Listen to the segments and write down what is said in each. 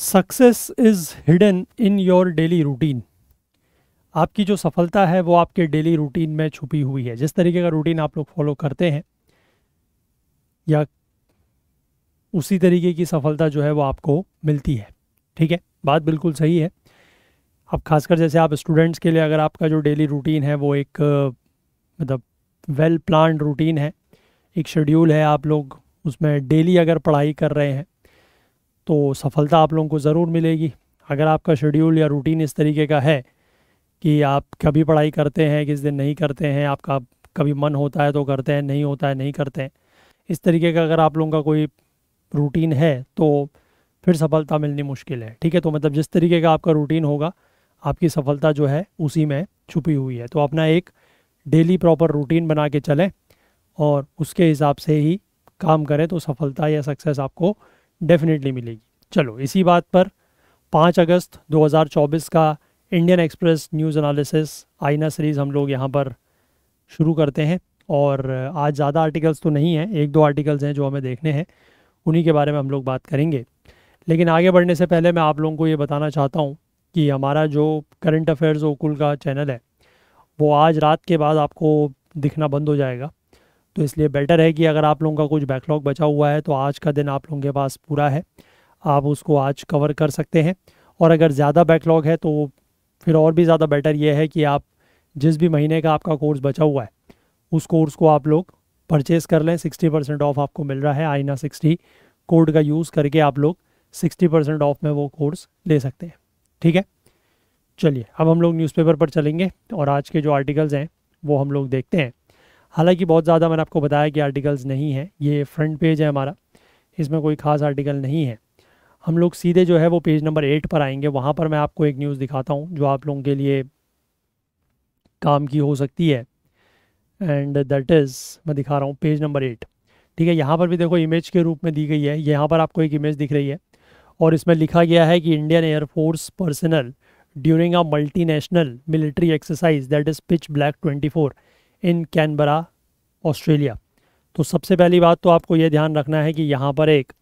success is hidden in your daily routine आपकी जो सफलता है वो आपके डेली रूटीन में छुपी हुई है जिस तरीके का रूटीन आप लोग फॉलो करते हैं या उसी तरीके की सफलता जो है वो आपको मिलती है ठीक है बात बिल्कुल सही है अब खासकर जैसे आप स्टूडेंट्स के लिए अगर आपका जो डेली रूटीन है वो एक मतलब वेल प्लान रूटीन है एक शेड्यूल है आप लोग उसमें डेली अगर पढ़ाई कर रहे हैं तो सफलता आप लोगों को ज़रूर मिलेगी अगर आपका शेड्यूल या रूटीन इस तरीके का है कि आप कभी पढ़ाई करते हैं किस दिन नहीं करते हैं आपका कभी मन होता है तो करते हैं नहीं होता है नहीं करते हैं इस तरीके का अगर आप लोगों का कोई रूटीन है तो फिर सफलता मिलनी मुश्किल है ठीक है तो मतलब जिस तरीके का आपका रूटीन होगा आपकी सफलता जो है उसी में छुपी हुई है तो अपना एक डेली प्रॉपर रूटीन बना के चलें और उसके हिसाब से ही काम करें तो सफलता या सक्सेस आपको डेफिनेटली मिलेगी चलो इसी बात पर पाँच अगस्त 2024 का Indian Express news analysis Aaina series हम लोग यहाँ पर शुरू करते हैं और आज ज़्यादा आर्टिकल्स तो नहीं हैं एक दो आर्टिकल्स हैं जो हमें देखने हैं उन्हीं के बारे में हम लोग बात करेंगे लेकिन आगे बढ़ने से पहले मैं आप लोगों को ये बताना चाहता हूँ कि हमारा जो करंट अफेयर्स ओकुल का चैनल है वो आज रात के बाद आपको दिखना बंद हो जाएगा तो इसलिए बेटर है कि अगर आप लोगों का कुछ बैकलॉग बचा हुआ है तो आज का दिन आप लोगों के पास पूरा है आप उसको आज कवर कर सकते हैं और अगर ज़्यादा बैकलॉग है तो फिर और भी ज़्यादा बेटर ये है कि आप जिस भी महीने का आपका कोर्स बचा हुआ है उस कोर्स को आप लोग परचेस कर लें सिक्सटी परसेंट ऑफ आपको मिल रहा है आईना सिक्सटी कोड का यूज़ करके आप लोग सिक्सटी परसेंट ऑफ में वो कोर्स ले सकते हैं ठीक है चलिए अब हम लोग न्यूज़पेपर पर चलेंगे और आज के जो आर्टिकल्स हैं वो हम लोग देखते हैं हालांकि बहुत ज़्यादा मैंने आपको बताया कि आर्टिकल्स नहीं है ये फ्रंट पेज है हमारा इसमें कोई खास आर्टिकल नहीं है हम लोग सीधे जो है वो पेज नंबर एट पर आएंगे वहाँ पर मैं आपको एक न्यूज़ दिखाता हूँ जो आप लोगों के लिए काम की हो सकती है एंड दैट इज़ मैं दिखा रहा हूँ पेज नंबर एट ठीक है यहाँ पर भी देखो इमेज के रूप में दी गई है यहाँ पर आपको एक इमेज दिख रही है और इसमें लिखा गया है कि Indian Air Force personnel during a multinational military exercise that is Pitch Black twenty four in Canberra Australia तो सबसे पहली बात तो आपको ये ध्यान रखना है कि यहाँ पर एक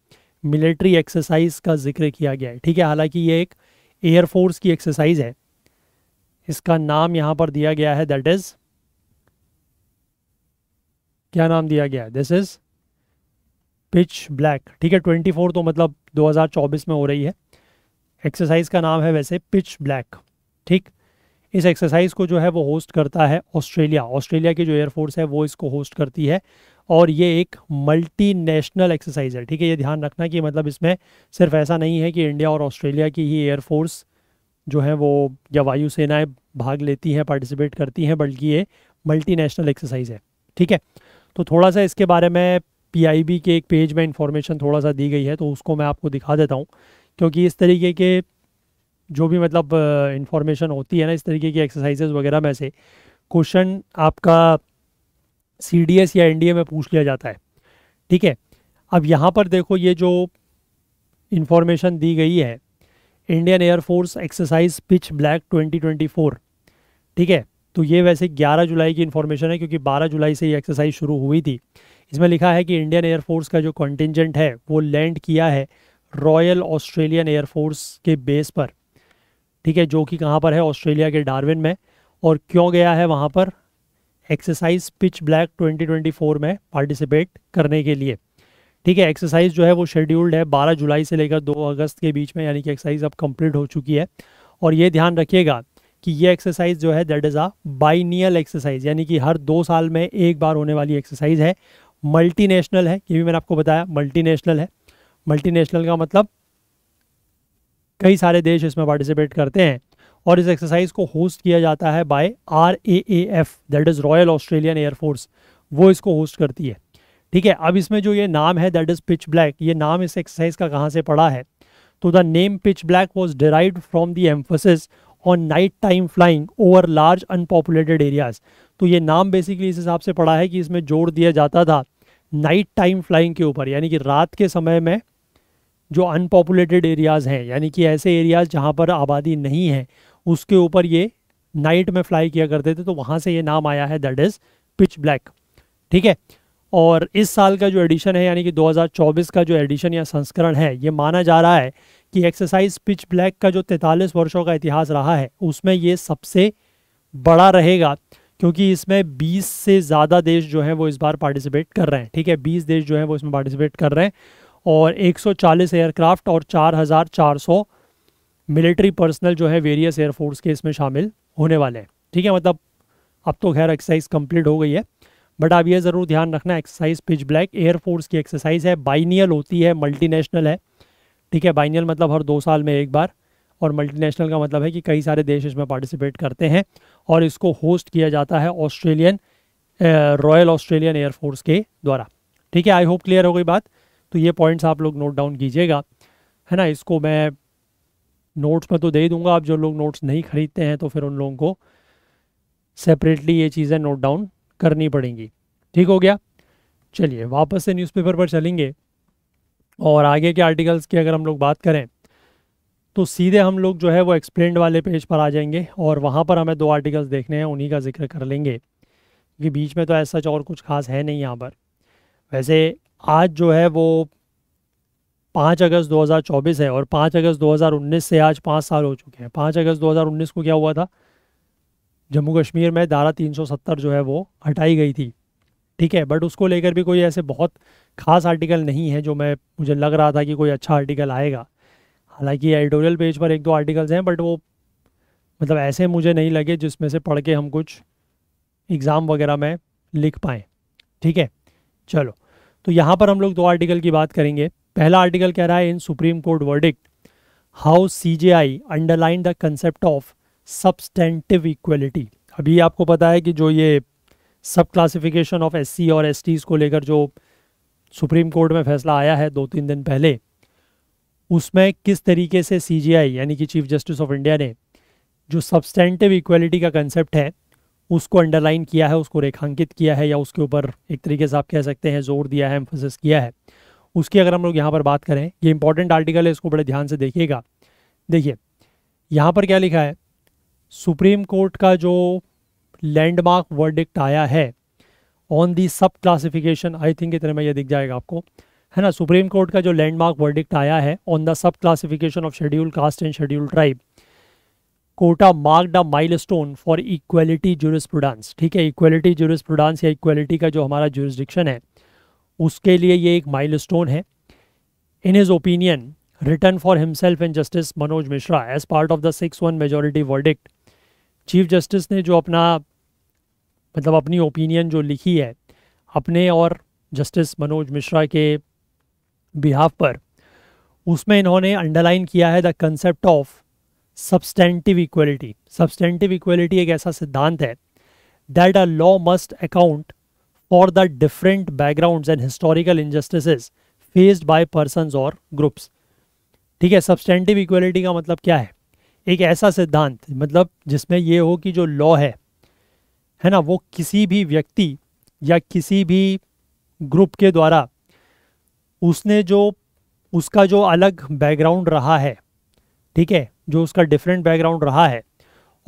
मिलिट्री एक्सरसाइज का जिक्र किया गया है ठीक है हालांकि ये एक एयरफोर्स की एक्सरसाइज है इसका नाम यहाँ पर दिया गया है दैट इज क्या नाम दिया गया है दिस इज पिच ब्लैक ठीक है ट्वेंटी फोर तो मतलब 2024 में हो रही है एक्सरसाइज का नाम है वैसे पिच ब्लैक ठीक इस एक्सरसाइज को जो है वो होस्ट करता है ऑस्ट्रेलिया ऑस्ट्रेलिया की जो एयरफोर्स है वो इसको होस्ट करती है और ये एक मल्टी नेशनल एक्सरसाइज है ठीक है ये ध्यान रखना कि मतलब इसमें सिर्फ ऐसा नहीं है कि इंडिया और ऑस्ट्रेलिया की ही एयरफोर्स जो है वो या वायुसेनाएं भाग लेती हैं पार्टिसिपेट करती हैं बल्कि ये मल्टी नेशनल एक्सरसाइज है ठीक है तो थोड़ा सा इसके बारे में पी के एक पेज में इंफॉर्मेशन थोड़ा सा दी गई है तो उसको मैं आपको दिखा देता हूँ क्योंकि इस तरीके के जो भी मतलब इन्फॉर्मेशन होती है ना इस तरीके की एक्सरसाइजेज वगैरह में से क्वेश्चन आपका सी या एन में पूछ लिया जाता है ठीक है अब यहाँ पर देखो ये जो इन्फॉर्मेशन दी गई है Indian Air Force exercise pitch Black 2024 ठीक है तो ये वैसे 11 जुलाई की इन्फॉर्मेशन है क्योंकि 12 जुलाई से ये एक्सरसाइज शुरू हुई थी इसमें लिखा है कि इंडियन एयरफोर्स का जो कॉन्टिजेंट है वो लैंड किया है रॉयल ऑस्ट्रेलियन एयरफोर्स के बेस पर ठीक है जो कि कहाँ पर है ऑस्ट्रेलिया के डार्विन में और क्यों गया है वहाँ पर एक्सरसाइज पिच ब्लैक 2024 में पार्टिसिपेट करने के लिए ठीक है एक्सरसाइज जो है वो शेड्यूल्ड है 12 जुलाई से लेकर 2 अगस्त के बीच में यानी कि एक्सरसाइज अब कंप्लीट हो चुकी है और ये ध्यान रखिएगा कि ये एक्सरसाइज जो है that is a biennial exercise यानी कि हर दो साल में एक बार होने वाली एक्सरसाइज है मल्टी है ये भी मैंने आपको बताया मल्टी है मल्टी का मतलब कई सारे देश इसमें पार्टिसिपेट करते हैं और इस एक्सरसाइज को होस्ट किया जाता है by R A A F that is Royal Australian Air Force वो इसको होस्ट करती है ठीक है अब इसमें जो ये नाम है दैट इज़ पिच ब्लैक ये नाम इस एक्सरसाइज का कहाँ से पड़ा है तो the name pitch black was derive from the emphasis on night time flying over large unpopulated areas तो ये नाम बेसिकली इस हिसाब से पड़ा है कि इसमें जोर दिया जाता था नाइट टाइम फ्लाइंग के ऊपर यानी कि रात के समय में जो अनपॉपुलेटेड एरियाज़ हैं यानी कि ऐसे एरियाज़ जहाँ पर आबादी नहीं है उसके ऊपर ये नाइट में फ्लाई किया करते थे तो वहाँ से ये नाम आया है दैट इज़ पिच ब्लैक ठीक है और इस साल का जो एडिशन है यानी कि 2024 का जो एडिशन या संस्करण है ये माना जा रहा है कि एक्सरसाइज पिच ब्लैक का जो 43 वर्षों का इतिहास रहा है उसमें ये सबसे बड़ा रहेगा क्योंकि इसमें 20 से ज़्यादा देश जो है वो इस बार पार्टिसिपेट कर रहे हैं ठीक है 20 देश जो है वो इसमें पार्टिसिपेट कर रहे हैं और 140 एयरक्राफ्ट और 4,400 मिलिट्री पर्सनल जो है वेरियस एयरफोर्स के इसमें शामिल होने वाले हैं ठीक है मतलब अब तो खैर एक्सरसाइज कंप्लीट हो गई है बट आप ये ज़रूर ध्यान रखना एक्सरसाइज पिच ब्लैक एयरफोर्स की एक्सरसाइज है बाइनियल होती है मल्टीनेशनल है ठीक है बाइनियल मतलब हर दो साल में एक बार और मल्टीनेशनल का मतलब है कि कई सारे देश इसमें पार्टिसिपेट करते हैं और इसको होस्ट किया जाता है ऑस्ट्रेलियन रॉयल ऑस्ट्रेलियन एयरफोर्स के द्वारा ठीक है आई होप क्लियर हो गई बात तो ये पॉइंट्स आप लोग नोट डाउन कीजिएगा है ना इसको मैं नोट्स में तो दे दूंगा आप जो लोग नोट्स नहीं खरीदते हैं तो फिर उन लोगों को सेपरेटली ये चीज़ें नोट डाउन करनी पड़ेंगी ठीक हो गया चलिए वापस से न्यूज़पेपर पर चलेंगे और आगे के आर्टिकल्स की अगर हम लोग बात करें तो सीधे हम लोग जो है वो एक्सप्लेंड वाले पेज पर आ जाएंगे और वहाँ पर हमें दो आर्टिकल्स देखने हैं उन्हीं का जिक्र कर लेंगे क्योंकि बीच में तो ऐसा और कुछ खास है नहीं यहाँ पर वैसे आज जो है वो पाँच अगस्त 2024 है और पाँच अगस्त 2019 से आज पाँच साल हो चुके हैं पाँच अगस्त 2019 को क्या हुआ था जम्मू कश्मीर में धारा 370 जो है वो हटाई गई थी ठीक है बट उसको लेकर भी कोई ऐसे बहुत खास आर्टिकल नहीं है जो मैं मुझे लग रहा था कि कोई अच्छा आर्टिकल आएगा हालांकि एडिटोरियल पेज पर एक दो आर्टिकल्स हैं बट वो मतलब ऐसे मुझे नहीं लगे जिसमें से पढ़ के हम कुछ एग्ज़ाम वगैरह में लिख पाएँ ठीक है चलो तो यहाँ पर हम लोग दो आर्टिकल की बात करेंगे पहला आर्टिकल कह रहा है in supreme court verdict how C J I underline the concept of substantive equality अभी आपको पता है कि जो ये सब क्लासिफिकेशन ऑफ एस और एस को लेकर जो सुप्रीम कोर्ट में फैसला आया है दो तीन दिन पहले उसमें किस तरीके से सी यानी कि चीफ जस्टिस ऑफ इंडिया ने जो सब्सटेंटिव इक्वलिटी का कंसेप्ट है उसको अंडरलाइन किया है उसको रेखांकित किया है या उसके ऊपर एक तरीके से आप कह सकते हैं जोर दिया है एम्फोसिस किया है उसकी अगर हम लोग यहाँ पर बात करें ये इंपॉर्टेंट आर्टिकल है इसको बड़े ध्यान से देखिएगा देखिए यहाँ पर क्या लिखा है सुप्रीम कोर्ट का जो लैंडमार्क वर्डिक्ट आया है ऑन दी सब क्लासिफिकेशन आई थिंक इतने में यह दिख जाएगा आपको है ना सुप्रीम कोर्ट का जो लैंडमार्क वर्डिक्ट आया है on the sub classification of schedule caste and schedule tribe quota marked a milestone for equality jurisprudence ठीक है इक्वलिटी जुरिस्प्रूडेंस या इक्वलिटी का जो हमारा जुरिस्डिक्शन है उसके लिए ये एक माइलस्टोन है in his opinion written for himself and justice Manoj Mishra as part of the six one majority verdict chief justice ने जो अपना मतलब अपनी ओपिनियन जो लिखी है अपने और जस्टिस मनोज मिश्रा के बिहाफ पर उसमें इन्होंने अंडरलाइन किया है the concept of substantive equality substantive equality एक ऐसा सिद्धांत है that a law must account for the different background and historical injustice faced by person और ग्रुप्स ठीक है सब्सटेंटिव इक्वलिटी का मतलब क्या है एक ऐसा सिद्धांत मतलब जिसमें यह हो कि जो लॉ है है ना वो किसी भी व्यक्ति या किसी भी ग्रुप के द्वारा उसने जो उसका जो अलग बैकग्राउंड रहा है ठीक है जो उसका डिफरेंट बैकग्राउंड रहा है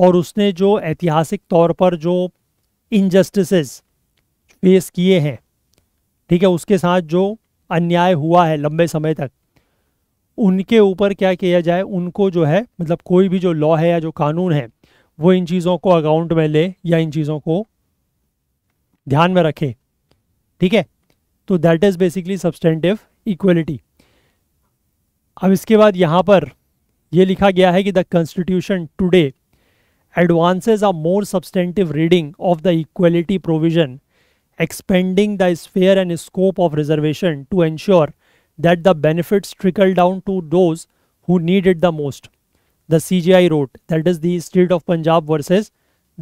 और उसने जो ऐतिहासिक तौर पर जो इनजस्टिसेस फेस किए हैं ठीक है उसके साथ जो अन्याय हुआ है लंबे समय तक उनके ऊपर क्या किया जाए उनको जो है मतलब कोई भी जो लॉ है या जो कानून है वो इन चीज़ों को अकाउंट में ले या इन चीज़ों को ध्यान में रखे ठीक है तो that is basically substantive equality अब इसके बाद यहाँ पर ये लिखा गया है कि the constitution today advances a more substantive reading of the equality provision expanding the sphere and scope of reservation to ensure that the benefits trickle down to those who need it the most the C G I wrote that is the state of Punjab versus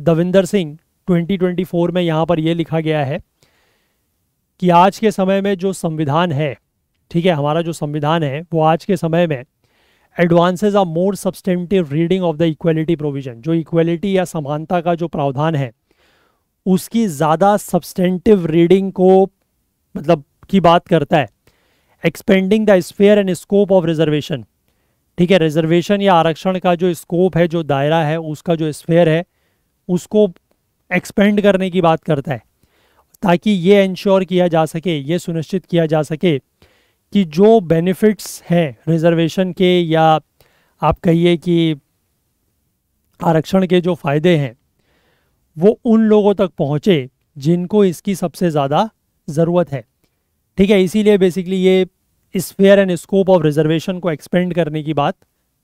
Davinder Singh twenty twenty four में यहाँ पर यह लिखा गया है कि आज के समय में जो संविधान है ठीक है हमारा जो संविधान है वो आज के समय में advances are more substantive reading of the equality provision जो इक्वलिटी या समानता का जो प्रावधान है उसकी ज़्यादा सब्सटेंटिव रीडिंग को मतलब की बात करता है expanding the sphere and scope of reservation ठीक है रिजर्वेशन या आरक्षण का जो स्कोप है जो दायरा है उसका जो स्पेयर है उसको एक्सपेंड करने की बात करता है ताकि ये इंश्योर किया जा सके ये सुनिश्चित किया जा सके कि जो बेनिफिट्स हैं रिजर्वेशन के या आप कहिए कि आरक्षण के जो फ़ायदे हैं वो उन लोगों तक पहुँचे जिनको इसकी सबसे ज़्यादा ज़रूरत है ठीक है इसीलिए बेसिकली ये sphere and scope of reservation को एक्सपेंड करने की बात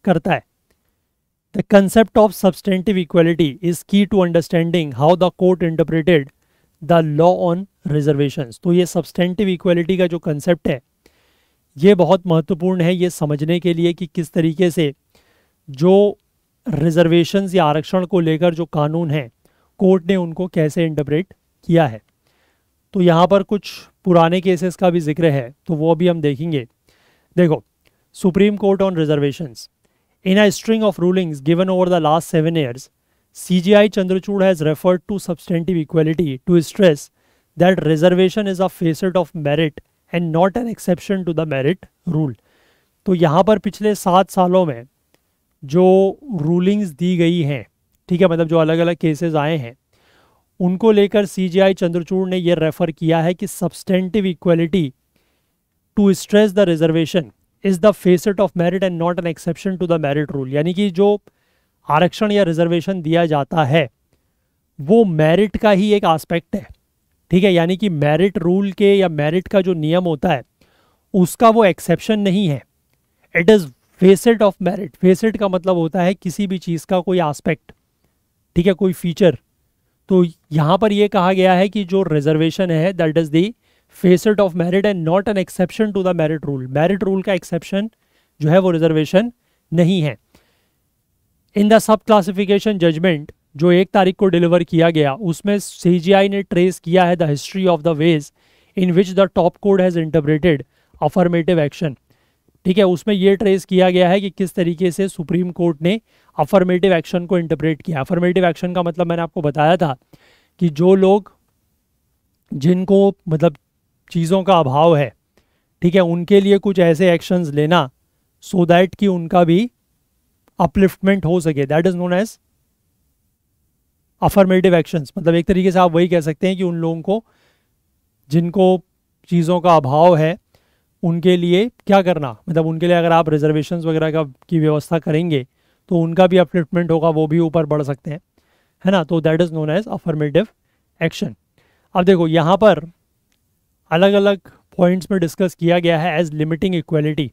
करता है the concept of substantive equality is key to understanding how the court interpreted the law on reservation तो ये सब्सटेंटिव इक्वलिटी का जो कंसेप्ट है ये बहुत महत्वपूर्ण है ये समझने के लिए कि किस तरीके से जो रिजर्वेशन या आरक्षण को लेकर जो कानून है कोर्ट ने उनको कैसे इंटरप्रेट किया है तो यहाँ पर कुछ पुराने केसेस का भी जिक्र है तो वो अभी हम देखेंगे देखो supreme court on reservations in a string of rulings given over the last seven years CGI Chandrachud has referred to substantive equality to stress that reservation is a facet of merit and not an exception to the merit rule तो यहाँ पर पिछले सात सालों में जो rulings दी गई हैं ठीक है मतलब जो अलग अलग केसेस आए हैं उनको लेकर सी जी आई चंद्रचूड़ ने यह रेफर किया है कि substantive equality to stress the reservation is the facet of merit and not an exception to the merit rule यानी कि जो आरक्षण या रिजर्वेशन दिया जाता है वो मेरिट का ही एक आस्पेक्ट है ठीक है यानी कि मेरिट रूल के या मेरिट का जो नियम होता है उसका वो एक्सेप्शन नहीं है it is facet of merit facet का मतलब होता है किसी भी चीज़ का कोई आस्पेक्ट ठीक है कोई फीचर तो यहां पर यह कहा गया है कि जो रिजर्वेशन है that is the facet of merit and not an exception to the merit rule merit rule का एक्सेप्शन जो है वो रिजर्वेशन नहीं है in the sub classification judgment जो एक तारीख को डिलीवर किया गया उसमें सी ने ट्रेस किया है the history of the ways in which the top court has interpreted affirmative action ठीक है उसमें यह ट्रेस किया गया है कि किस तरीके से सुप्रीम कोर्ट ने अफर्मेटिव एक्शन को इंटरप्रेट किया अफर्मेटिव एक्शन का मतलब मैंने आपको बताया था कि जो लोग जिनको मतलब चीज़ों का अभाव है ठीक है उनके लिए कुछ ऐसे एक्शंस लेना सो so दैट कि उनका भी अपलिफ्टमेंट हो सके that is known as affirmative actions मतलब एक तरीके से आप वही कह सकते हैं कि उन लोगों को जिनको चीज़ों का अभाव है उनके लिए क्या करना मतलब उनके लिए अगर आप रिजर्वेशन वगैरह का की व्यवस्था करेंगे तो उनका भी अपलिफ्टमेंट होगा वो भी ऊपर बढ़ सकते हैं है ना तो that is known as affirmative action अब देखो यहाँ पर अलग अलग पॉइंट्स में डिस्कस किया गया है as limiting equality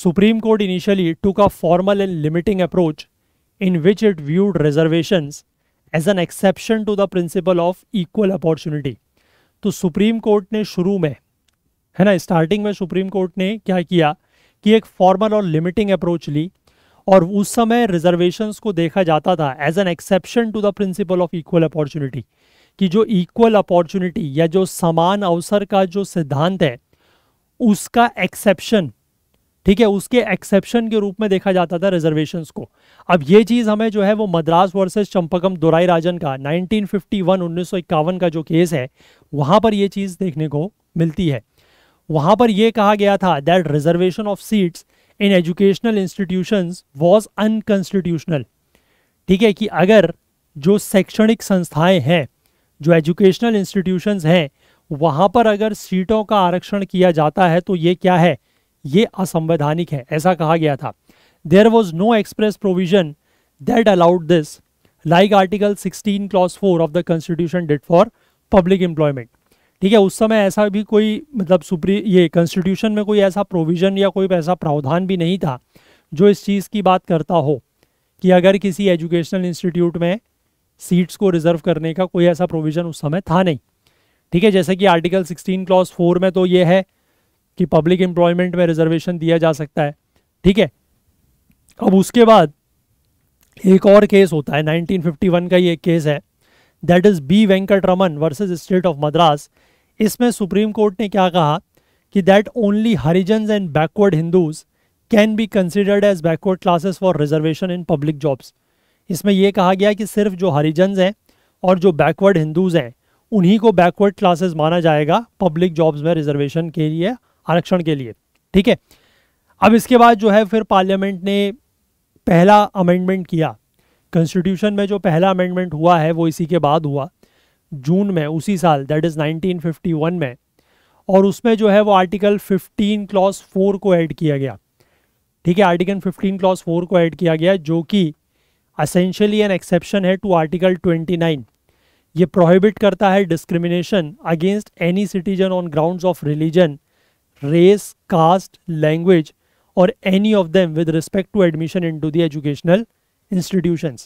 supreme court initially took a formal and limiting approach in which it viewed reservations as an exception to the principle of equal opportunity तो सुप्रीम कोर्ट ने शुरू में है ना स्टार्टिंग में सुप्रीम कोर्ट ने क्या किया कि एक फॉर्मल और लिमिटिंग अप्रोच ली और उस समय रिजर्वेशंस को देखा जाता था as an exception to the principle of equal opportunity कि जो इक्वल अपॉर्चुनिटी या जो समान अवसर का जो सिद्धांत है उसका एक्सेप्शन ठीक है उसके एक्सेप्शन के रूप में देखा जाता था रिजर्वेशन को अब ये चीज़ हमें जो है वो मद्रास वर्सेस चंपकम दुराई राजन का 1951 1951 का जो केस है वहां पर ये चीज़ देखने को मिलती है वहां पर यह कहा गया था that reservation of seats in educational institution was unconstitutional ठीक है कि अगर जो शैक्षणिक संस्थाएं हैं जो एजुकेशनल इंस्टीट्यूशंस हैं वहां पर अगर सीटों का आरक्षण किया जाता है तो ये क्या है ये असंवैधानिक है ऐसा कहा गया था there was no express provision that allowed this like article 16 clause 4 of the constitution did for public employment ठीक है उस समय ऐसा भी कोई मतलब सुप्री ये कॉन्स्टिट्यूशन में कोई ऐसा प्रोविजन या कोई ऐसा प्रावधान भी नहीं था जो इस चीज़ की बात करता हो कि अगर किसी एजुकेशनल इंस्टीट्यूट में सीट्स को रिजर्व करने का कोई ऐसा प्रोविज़न उस समय था नहीं ठीक है जैसे कि आर्टिकल 16 क्लॉज 4 में तो ये है कि पब्लिक एम्प्लॉयमेंट में रिजर्वेशन दिया जा सकता है ठीक है अब उसके बाद एक और केस होता है 1951 का ये केस है that is B Venkataraman versus state of Madras इसमें सुप्रीम कोर्ट ने क्या कहा कि that only Harijan and backward Hindus can be considered as backward classes for reservation in public jobs इसमें यह कहा गया कि सिर्फ जो हरिजन हैं और जो बैकवर्ड हिंदूज़ हैं उन्हीं को बैकवर्ड क्लासेस माना जाएगा पब्लिक जॉब्स में रिजर्वेशन के लिए आरक्षण के लिए ठीक है अब इसके बाद जो है फिर पार्लियामेंट ने पहला अमेंडमेंट किया कॉन्स्टिट्यूशन में जो पहला अमेंडमेंट हुआ है वो इसी के बाद हुआ जून में उसी साल दैट इज़ 1951 में और उसमें जो है वो आर्टिकल 15 क्लॉज 4 को ऐड किया गया ठीक है आर्टिकल 15 क्लॉज 4 को ऐड किया गया जो कि असेंशली एन एक्सेप्शन है टू आर्टिकल 29 ये प्रोहिबिट करता है discrimination against any citizen on ground of religion caste language और any of them with respect to admission into the educational institution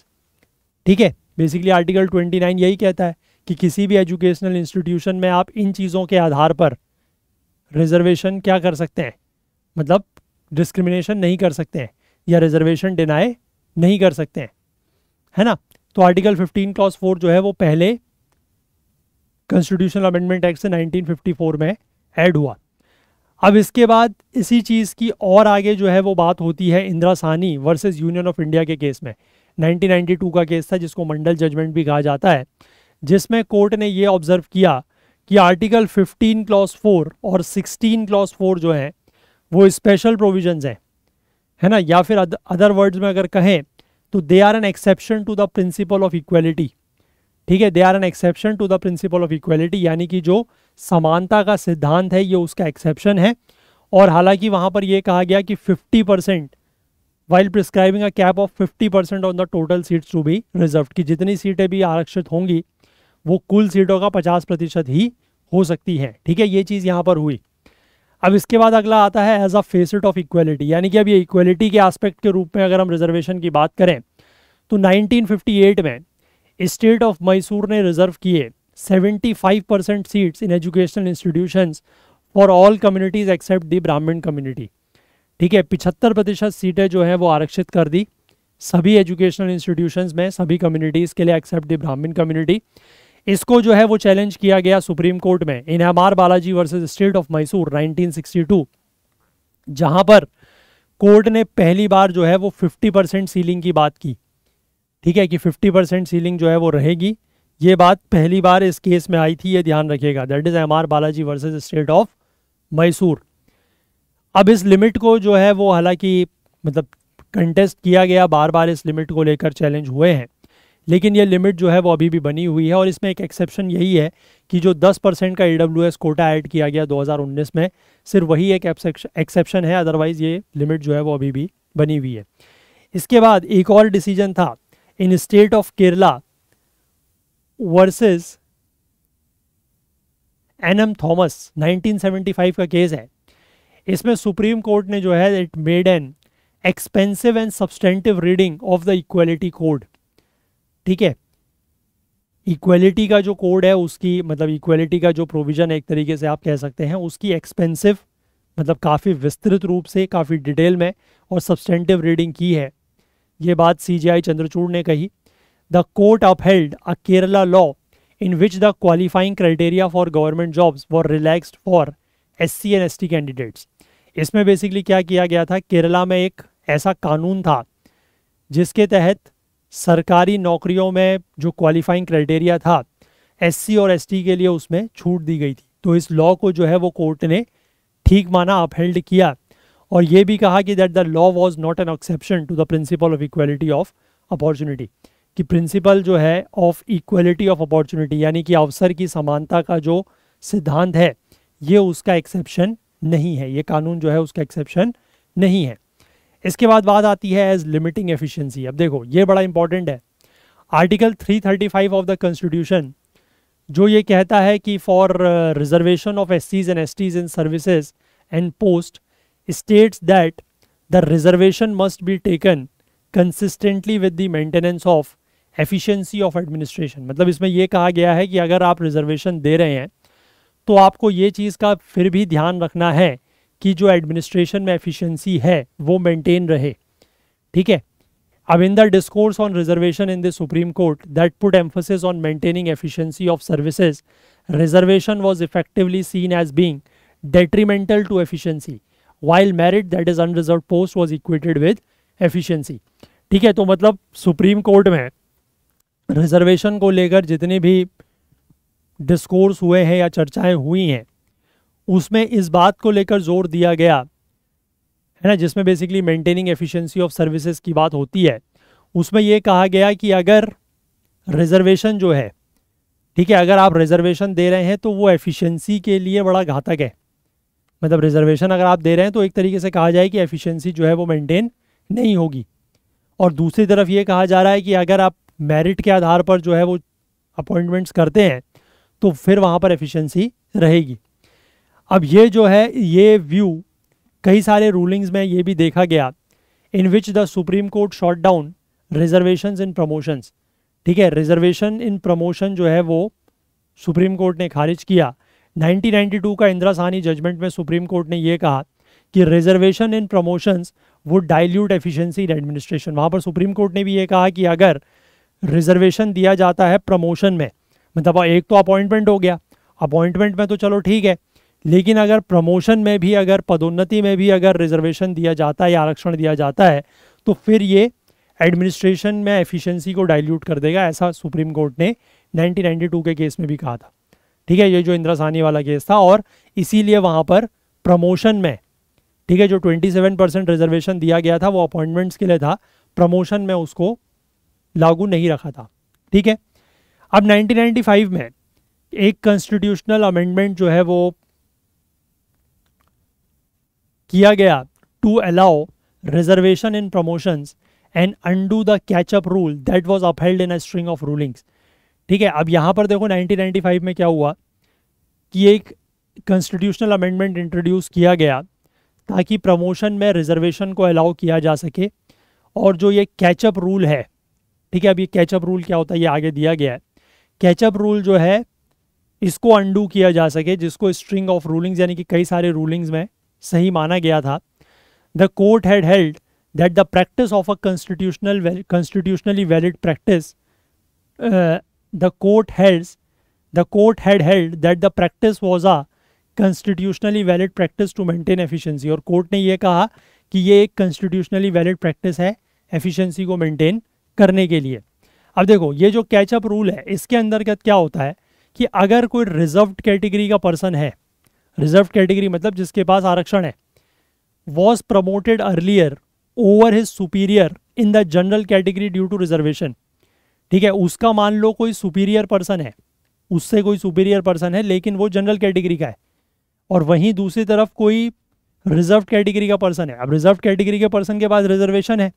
ठीक है बेसिकली आर्टिकल 29 यही कहता है कि किसी भी एजुकेशनल इंस्टीट्यूशन में आप इन चीज़ों के आधार पर रिजर्वेशन क्या कर सकते हैं मतलब डिस्क्रिमिनेशन नहीं कर सकते हैं या रिजर्वेशन डिनाई नहीं कर सकते हैं है ना तो आर्टिकल 15 क्लास 4 जो है वो पहले कॉन्स्टिट्यूशनल अमेंडमेंट एक्ट से 1954 में ऐड हुआ अब इसके बाद इसी चीज़ की और आगे जो है वो बात होती है Indira Sawhney versus union of India के केस में 1992 का केस था जिसको मंडल जजमेंट भी कहा जाता है जिसमें कोर्ट ने ये ऑब्जर्व किया कि आर्टिकल 15 क्लॉज 4 और 16 क्लॉज 4 जो हैं वो स्पेशल प्रोविजंस हैं है ना या फिर अदर वर्ड्स में अगर कहें तो they are an exception to the principle of equality ठीक है they are an exception to the principle of equality यानी कि जो समानता का सिद्धांत है ये उसका एक्सेप्शन है और हालांकि वहाँ पर यह कहा गया कि 50 percent while prescribing a cap of 50 percent on the total seats to be reserve की जितनी सीटें भी आरक्षित होंगी वो कुल सीटों का 50 प्रतिशत ही हो सकती है ठीक है ये चीज़ यहाँ पर हुई अब इसके बाद अगला आता है as a facet of equality यानी कि अब ये इक्वलिटी के आस्पेक्ट के रूप में अगर हम रिजर्वेशन की बात करें तो नाइनटीन में स्टेट ऑफ मैसूर ने रिजर्व किए 75 percent seats in educational institution for all communities except the Brahmin community ठीक है पिछहत्तर प्रतिशत सीटें जो हैं वो आरक्षित कर दी सभी एजुकेशनल इंस्टीट्यूशन में सभी कम्युनिटीज़ के लिए एक्सेप्ट दी ब्राह्मण कम्युनिटी इसको जो है वो चैलेंज किया गया सुप्रीम कोर्ट में in M R Balaji versus state of Mysore to जहां पर कोर्ट ने पहली बार जो है वो 50 परसेंट सीलिंग की बात की ठीक है कि 50 परसेंट सीलिंग जो है वो रहेगी ये बात पहली बार इस केस में आई थी ये ध्यान रखिएगा that is M R Balaji versus state of Mysore अब इस लिमिट को जो है वो हालांकि मतलब कंटेस्ट किया गया बार बार इस लिमिट को लेकर चैलेंज हुए हैं लेकिन ये लिमिट जो है वो अभी भी बनी हुई है और इसमें एक एक्सेप्शन यही है कि जो 10 परसेंट का ई कोटा ऐड किया गया 2019 में सिर्फ वही एक एक्सेप्शन है अदरवाइज़ ये लिमिट जो है वो अभी भी बनी हुई है इसके बाद एक और डिसीजन था in state of Kerala versus N M Thomas 1975 का केस है इसमें सुप्रीम कोर्ट ने जो है it made an expansive and substantive reading of the equality code ठीक है इक्वलिटी का जो कोड है उसकी मतलब इक्वलिटी का जो प्रोविजन है एक तरीके से आप कह सकते हैं उसकी एक्सपेंसिव मतलब काफ़ी विस्तृत रूप से काफ़ी डिटेल में और सब्सटेंटिव रीडिंग की है ये बात सीजीआई चंद्रचूड़ ने कही the court upheld a Kerala law in which the qualifying criteria for government jobs were relaxed for S C and S T candidates इसमें बेसिकली क्या किया गया था केरला में एक ऐसा कानून था जिसके तहत सरकारी नौकरियों में जो क्वालिफाइंग क्राइटेरिया था एससी और एसटी के लिए उसमें छूट दी गई थी तो इस लॉ को जो है वो कोर्ट ने ठीक माना अपहेल्ड किया और ये भी कहा कि that the law was not an exception to the principle of equality of opportunity कि प्रिंसिपल जो है ऑफ इक्वलिटी ऑफ अपॉर्चुनिटी यानी कि अवसर की समानता का जो सिद्धांत है ये उसका एक्सेप्शन नहीं है ये कानून जो है उसका एक्सेप्शन नहीं है इसके बाद बात आती है एज लिमिटिंग एफिशिएंसी अब देखो ये बड़ा इंपॉर्टेंट है आर्टिकल 335 ऑफ द कॉन्स्टिट्यूशन जो ये कहता है कि for reservation of S Cs and S Ts in services and post states that the reservation must be taken consistently with the maintenance of efficiency of administration मतलब इसमें यह कहा गया है कि अगर आप रिजर्वेशन दे रहे हैं तो आपको ये चीज़ का फिर भी ध्यान रखना है कि जो एडमिनिस्ट्रेशन में एफिशिएंसी है वो मेंटेन रहे ठीक है अब in the discourse on reservation in the supreme court that put emphasis on maintaining efficiency of services reservation was effectively seen as being detrimental to efficiency while merit that is unreserved post was equated with efficiency ठीक है तो मतलब supreme court में reservation को लेकर जितने भी discourse हुए हैं या चर्चाएं हुई हैं उसमें इस बात को लेकर जोर दिया गया है ना जिसमें basically maintaining efficiency of services की बात होती है उसमें यह कहा गया कि अगर रिजर्वेशन जो है ठीक है अगर आप रिजर्वेशन दे रहे हैं तो वो एफिशिएंसी के लिए बड़ा घातक है मतलब रिजर्वेशन अगर आप दे रहे हैं तो एक तरीके से कहा जाए कि एफिशिएंसी जो है वो मेंटेन नहीं होगी और दूसरी तरफ ये कहा जा रहा है कि अगर आप मेरिट के आधार पर जो है वो अपॉइंटमेंट्स करते हैं तो फिर वहाँ पर एफिशिएंसी रहेगी अब ये जो है ये व्यू कई सारे रूलिंग्स में ये भी देखा गया in which the supreme court shot down reservation in promotions ठीक है रिजर्वेशन इन प्रमोशन जो है वो सुप्रीम कोर्ट ने खारिज किया 1992 का इंदिरा साहनी जजमेंट में सुप्रीम कोर्ट ने यह कहा कि रिजर्वेशन इन प्रमोशंस वो डाइल्यूट एफिशिएंसी इन एडमिनिस्ट्रेशन वहाँ पर सुप्रीम कोर्ट ने भी ये कहा कि अगर रिजर्वेशन दिया जाता है प्रमोशन में मतलब एक तो अपॉइंटमेंट हो गया अपॉइंटमेंट में तो चलो ठीक है लेकिन अगर प्रमोशन में भी अगर पदोन्नति में भी अगर रिजर्वेशन दिया जाता है या आरक्षण दिया जाता है तो फिर ये एडमिनिस्ट्रेशन में एफिशिएंसी को डाइल्यूट कर देगा ऐसा सुप्रीम कोर्ट ने 1992 के केस में भी कहा था ठीक है ये जो इंदिरा सानी वाला केस था और इसीलिए वहाँ पर प्रमोशन में ठीक है जो 27 परसेंट रिजर्वेशन दिया गया था वो अपॉइंटमेंट्स के लिए था प्रमोशन में उसको लागू नहीं रखा था ठीक है अब 1995 में एक कॉन्स्टिट्यूशनल अमेंडमेंट जो है वो किया गया to allow reservation in promotions and undo the catch up rule that was upheld in a string of rulings ठीक है अब यहाँ पर देखो 1995 में क्या हुआ कि एक कॉन्स्टिट्यूशनल अमेंडमेंट इंट्रोड्यूस किया गया ताकि प्रमोशन में रिजर्वेशन को अलाउ किया जा सके और जो ये कैचअप रूल है ठीक है अब ये कैचअप रूल क्या होता है ये आगे दिया गया है कैचअप रूल जो है इसको अंडू किया जा सके जिसको स्ट्रिंग ऑफ रूलिंग्स यानी कि कई सारे रूलिंग्स में सही माना गया था the court had held that the practice of a constitutional constitutionally valid practice the court has the court had held that the practice was a constitutionally valid practice to maintain efficiency और court ने ये कहा कि ये एक constitutionally valid practice है efficiency को maintain करने के लिए अब देखो ये जो कैचअप रूल है इसके अंतर्गत क्या होता है कि अगर कोई रिजर्व कैटेगरी का पर्सन है रिजर्व कैटेगरी मतलब जिसके पास आरक्षण है was promoted earlier over his superior in the general category due to reservation ठीक है उसका मान लो कोई सुपीरियर पर्सन है उससे कोई सुपीरियर पर्सन है लेकिन वो जनरल कैटेगरी का है और वहीं दूसरी तरफ कोई रिजर्व कैटेगरी का पर्सन है अब रिजर्व कैटेगरी के पर्सन के पास रिजर्वेशन है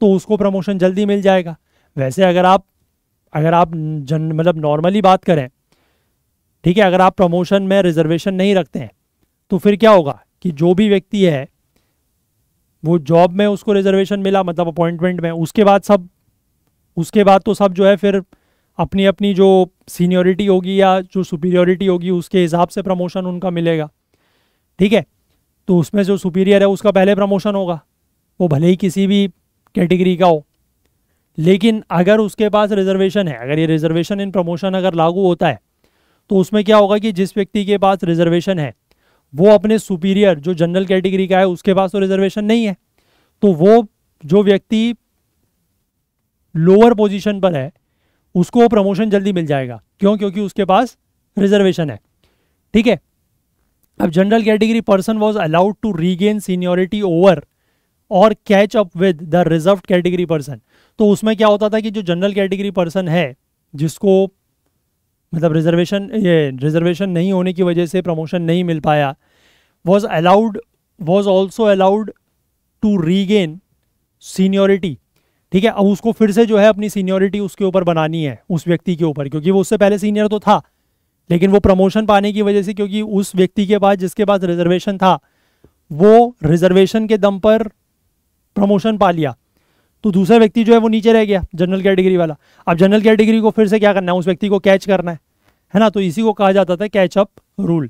तो उसको प्रमोशन जल्दी मिल जाएगा वैसे अगर आप अगर आप जन मतलब नॉर्मली बात करें ठीक है अगर आप प्रमोशन में रिजर्वेशन नहीं रखते हैं तो फिर क्या होगा कि जो भी व्यक्ति है वो जॉब में उसको रिजर्वेशन मिला मतलब अपॉइंटमेंट में उसके बाद सब उसके बाद तो सब जो है फिर अपनी अपनी जो सीनियोरिटी होगी या जो सुपीरियोरिटी होगी उसके हिसाब से प्रमोशन उनका मिलेगा ठीक है तो उसमें जो सुपीरियर है उसका पहले प्रमोशन होगा वो भले ही किसी भी कैटेगरी का हो लेकिन अगर उसके पास रिजर्वेशन है अगर ये रिजर्वेशन इन प्रमोशन अगर लागू होता है तो उसमें क्या होगा कि जिस व्यक्ति के पास रिजर्वेशन है वो अपने सुपीरियर जो जनरल कैटेगरी का है उसके पास तो रिजर्वेशन नहीं है तो वो जो व्यक्ति लोअर पोजीशन पर है उसको प्रमोशन जल्दी मिल जाएगा क्यों क्योंकि उसके पास रिजर्वेशन है ठीक है अब general category person was allowed to regain seniority over और catch up with the reserve category person तो उसमें क्या होता था कि जो जनरल कैटेगरी पर्सन है जिसको मतलब रिजर्वेशन ये रिजर्वेशन नहीं होने की वजह से प्रमोशन नहीं मिल पाया was allowed was also allowed to regain seniority ठीक है अब उसको फिर से जो है अपनी सीनियोरिटी उसके ऊपर बनानी है उस व्यक्ति के ऊपर क्योंकि वो उससे पहले सीनियर तो था लेकिन वो प्रमोशन पाने की वजह से क्योंकि उस व्यक्ति के पास जिसके पास रिजर्वेशन था वो रिजर्वेशन के दम पर प्रमोशन पा लिया तो दूसरा व्यक्ति जो है वो नीचे रह गया जनरल कैटेगरी वाला अब जनरल कैटेगरी को फिर से क्या करना है उस व्यक्ति को कैच करना है है ना तो इसी को कहा जाता था कैच अप रूल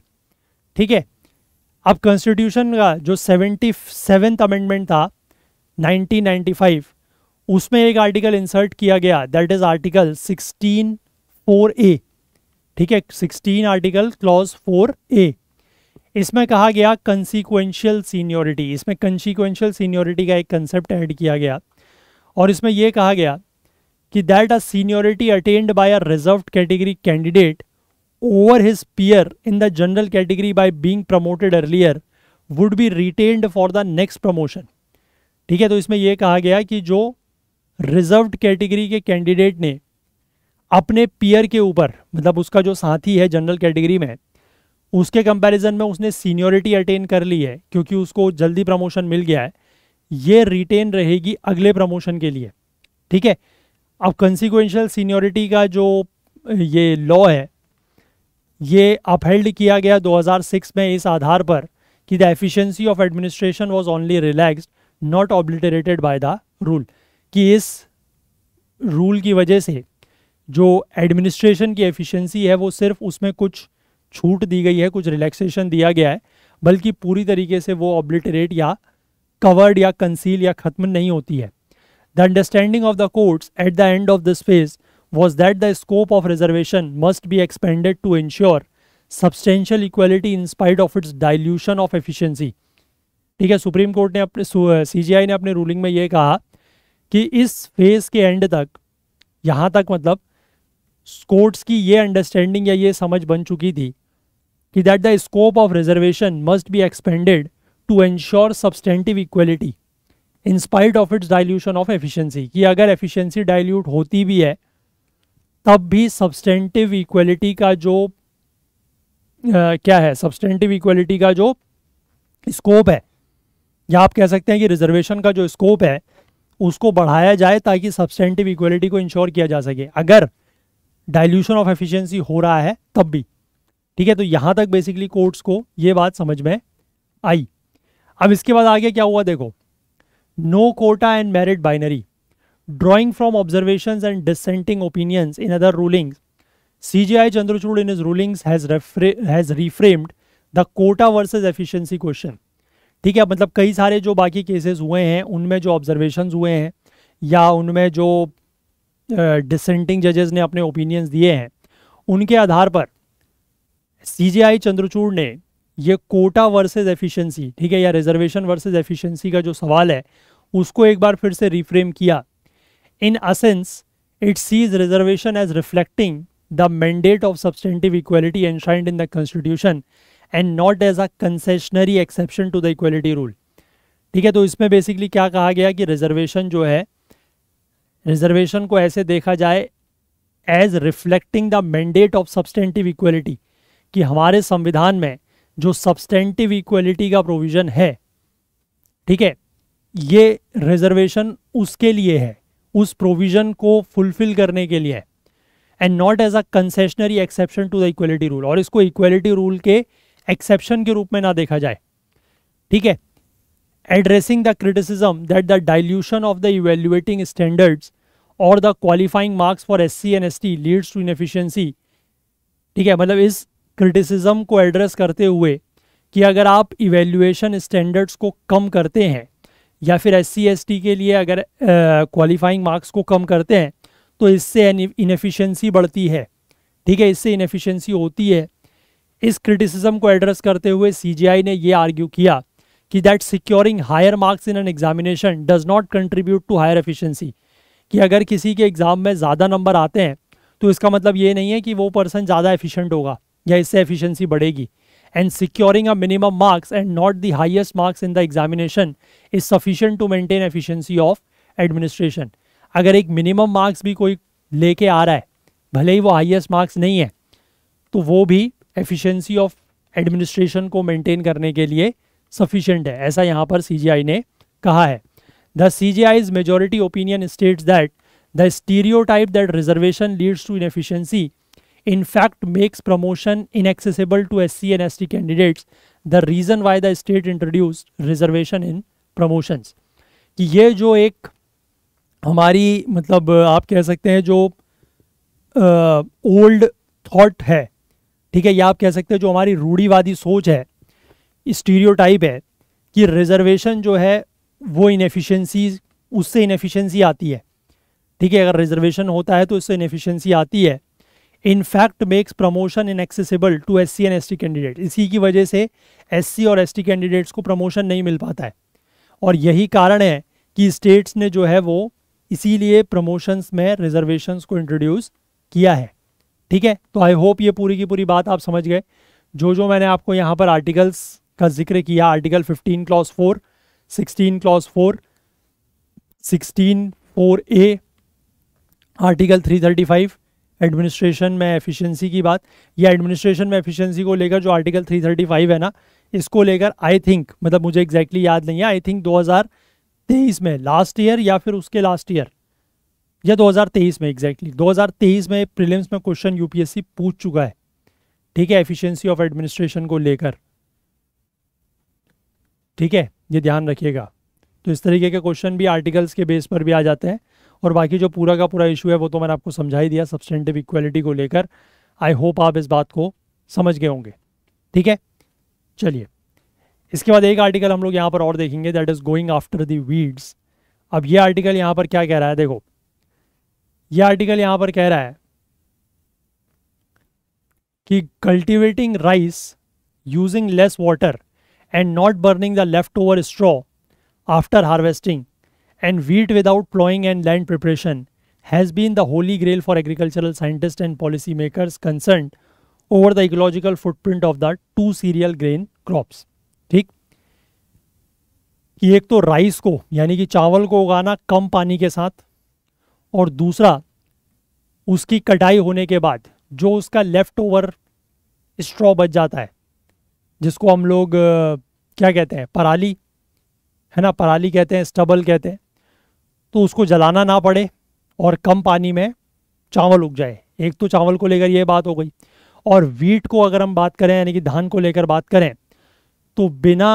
ठीक है अब कॉन्स्टिट्यूशन का जो सेवेंटी सेवेंथ अमेंडमेंट था फाइव उसमें एक आर्टिकल इंसर्ट किया गया that is article sixteen four A ठीक है sixteen article clause four A इसमें कहा गया कंसिक्वेंशियल सीनियोरिटी इसमें कंसिक्वेंशियल सीनियोरिटी का एक कंसेप्ट ऐड किया गया और इसमें यह कहा गया कि that a seniority attained by a reserve category candidate over his peer in the general category by being promoted earlier would be retained for the next promotion ठीक है तो इसमें यह कहा गया कि जो रिजर्व कैटेगरी के कैंडिडेट ने अपने पियर के ऊपर मतलब उसका जो साथी है जनरल कैटेगरी में उसके कंपैरिजन में उसने सीनियोरिटी अटेन कर ली है क्योंकि उसको जल्दी प्रमोशन मिल गया है ये रिटेन रहेगी अगले प्रमोशन के लिए ठीक है अब कंसिक्वेंशियल सीनियोरिटी का जो ये लॉ है ये अपहेल्ड किया गया 2006 में इस आधार पर कि the efficiency of administration was only relaxed not obliterated by the rule कि इस रूल की वजह से जो एडमिनिस्ट्रेशन की एफिशिएंसी है वो सिर्फ उसमें कुछ छूट दी गई है कुछ रिलैक्सेशन दिया गया है बल्कि पूरी तरीके से वो ऑब्लिटरेट या कवर्ड या कंसील या खत्म नहीं होती है the understanding of the courts at the end of this phase was that the scope of reservation must be expanded to ensure substantial equality in spite of its dilution of efficiency ठीक है supreme court ने अपने सी ने अपने ruling में यह कहा कि इस फेज़ के एंड तक यहाँ तक मतलब कोर्ट्स की ये अंडरस्टैंडिंग या ये समझ बन चुकी थी कि that the scope of reservation must be expanded to ensure substantive equality in spite of its dilution of efficiency कि अगर एफिशिएंसी डाइल्यूट होती भी है तब भी सब्सटेंटिव इक्वलिटी का जो आ, क्या है सब्सटेंटिव इक्वलिटी का जो स्कोप है या आप कह सकते हैं कि रिजर्वेशन का जो स्कोप है उसको बढ़ाया जाए ताकि सब्सटेंटिव इक्वलिटी को इंश्योर किया जा सके अगर डाइल्यूशन ऑफ एफिशिएंसी हो रहा है तब भी ठीक है तो यहां तक बेसिकली कोर्ट्स को यह बात समझ में आई अब इसके बाद आगे क्या हुआ देखो no quota and merit binary drawing from observation and dissenting opinions in other rulings CJI Chandrachud in his rulings has, has reframed the quota ठीक है मतलब कई सारे जो बाकी केसेस हुए हैं उनमें जो ऑब्जर्वेशन हुए हैं या उनमें जो डिसेंटिंग जजेस ने अपने ओपिनियंस दिए हैं उनके आधार पर सीजीआई चंद्रचूड़ ने ये कोटा वर्सेस एफिशिएंसी ठीक है या रिजर्वेशन वर्सेस एफिशिएंसी का जो सवाल है उसको एक बार फिर से रिफ्रेम किया in a sense it sees reservation as reflecting the mandate of substantive equality enshrined in the constitution and not as a concessionary exception to the equality rule ठीक है तो इसमें बेसिकली क्या कहा गया कि रिजर्वेशन जो है रिजर्वेशन को ऐसे देखा जाए as reflecting the mandate of substantive equality कि हमारे संविधान में जो सब्सटेंटिव इक्वलिटी का प्रोविज़न है ठीक है ये रिजर्वेशन उसके लिए है उस प्रोविज़न को फुलफिल करने के लिए है and not as a concessionary exception to the equality rule और इसको इक्वलिटी रूल के एक्सेप्शन के रूप में ना देखा जाए ठीक है addressing the criticism that the dilution of the evaluating standards और the qualifying marks for S C and S T leads to inefficiency ठीक है मतलब इस क्रिटिसिज्म को एड्रेस करते हुए कि अगर आप इवेल्युएशन स्टैंडर्ड्स को कम करते हैं या फिर एस सी एस टी के लिए अगर क्वालिफाइंग मार्क्स को कम करते हैं तो इससे इनफिशेंसी बढ़ती है ठीक है इससे इनफिशेंसी होती है इस क्रिटिसिज्म को एड्रेस करते हुए सीजीआई ने ये आर्ग्यू किया कि that securing higher marks in an examination does not contribute to higher efficiency कि अगर किसी के एग्ज़ाम में ज़्यादा नंबर आते हैं तो इसका मतलब ये नहीं है कि वो पर्सन ज़्यादा एफिशिएंट होगा या इससे एफिशिएंसी बढ़ेगी and securing a minimum marks and not the highest marks in the examination is sufficient to maintain efficiency of administration अगर एक मिनिमम मार्क्स भी कोई लेके आ रहा है भले ही वो हाइएस्ट मार्क्स नहीं है तो वो भी एफिशिएंसी ऑफ एडमिनिस्ट्रेशन को मेंटेन करने के लिए सफिशिएंट है ऐसा यहाँ पर सीजीआई ने कहा है the CJI's majority opinion states that the stereotype that reservation leads to makes promotion inaccessible to S C SC S T candidates the reason why the state introduced reservation in promotions कि ये जो एक हमारी मतलब आप कह सकते हैं जो ओल्ड uh, थॉट है ठीक है या आप कह सकते हैं जो हमारी रूढ़ीवादी सोच है स्टीरियोटाइप है कि रिजर्वेशन जो है वो इनफिशेंसी उससे इनफिशेंसी आती है ठीक है अगर रिजर्वेशन होता है तो उससे इनफिशेंसी आती है in fact makes promotion inaccessible to S C and S T candidate इसी की वजह से एस सी और एस टी कैंडिडेट्स को प्रमोशन नहीं मिल पाता है और यही कारण है कि स्टेट्स ने जो है वो इसीलिए प्रमोशंस में रिजर्वेशंस को इंट्रोड्यूस किया है ठीक है तो आई होप ये पूरी की पूरी बात आप समझ गए जो जो मैंने आपको यहाँ पर आर्टिकल्स का जिक्र किया article 15 clause 4 16 clause 4 16 four A article 335 administration में एफिशिएंसी की बात या एडमिनिस्ट्रेशन में एफिशिएंसी को लेकर जो आर्टिकल 335 है ना इसको लेकर आई थिंक मतलब मुझे एग्जैक्टली exactly याद नहीं है आई थिंक 2023 में लास्ट ईयर या फिर उसके लास्ट ईयर या 2023 में एग्जैक्टली exactly, 2023 में प्रीलिम्स में क्वेश्चन यूपीएससी पूछ चुका है ठीक है एफिशिएंसी ऑफ एडमिनिस्ट्रेशन को लेकर ठीक है ये ध्यान रखिएगा तो इस तरीके के क्वेश्चन भी आर्टिकल्स के बेस पर भी आ जाते हैं और बाकी जो पूरा का पूरा इशू है वो तो मैंने आपको समझा ही दिया सब्सटेंटिव इक्वलिटी को लेकर आई होप आप इस बात को समझ गए होंगे ठीक है चलिए इसके बाद एक आर्टिकल हम लोग यहाँ पर और देखेंगे that is going after the weeds अब ये आर्टिकल यहाँ पर क्या कह रहा है देखो ये आर्टिकल यहां पर कह रहा है कि cultivating rice using less water and not burning the left over straw after harvesting and wheat without ploughing and land preparation has been the holy grail for agricultural scientist and policy makers concern over the ecological footprint of the two cereal grain crops ठीक एक तो rice को यानी कि चावल को उगाना कम पानी के साथ और दूसरा उसकी कटाई होने के बाद जो उसका लेफ्ट ओवर स्ट्रॉ बच जाता है जिसको हम लोग क्या कहते हैं पराली है ना पराली कहते हैं स्टबल कहते हैं तो उसको जलाना ना पड़े और कम पानी में चावल उग जाए एक तो चावल को लेकर यह बात हो गई और वीट को अगर हम बात करें यानी कि धान को लेकर बात करें तो बिना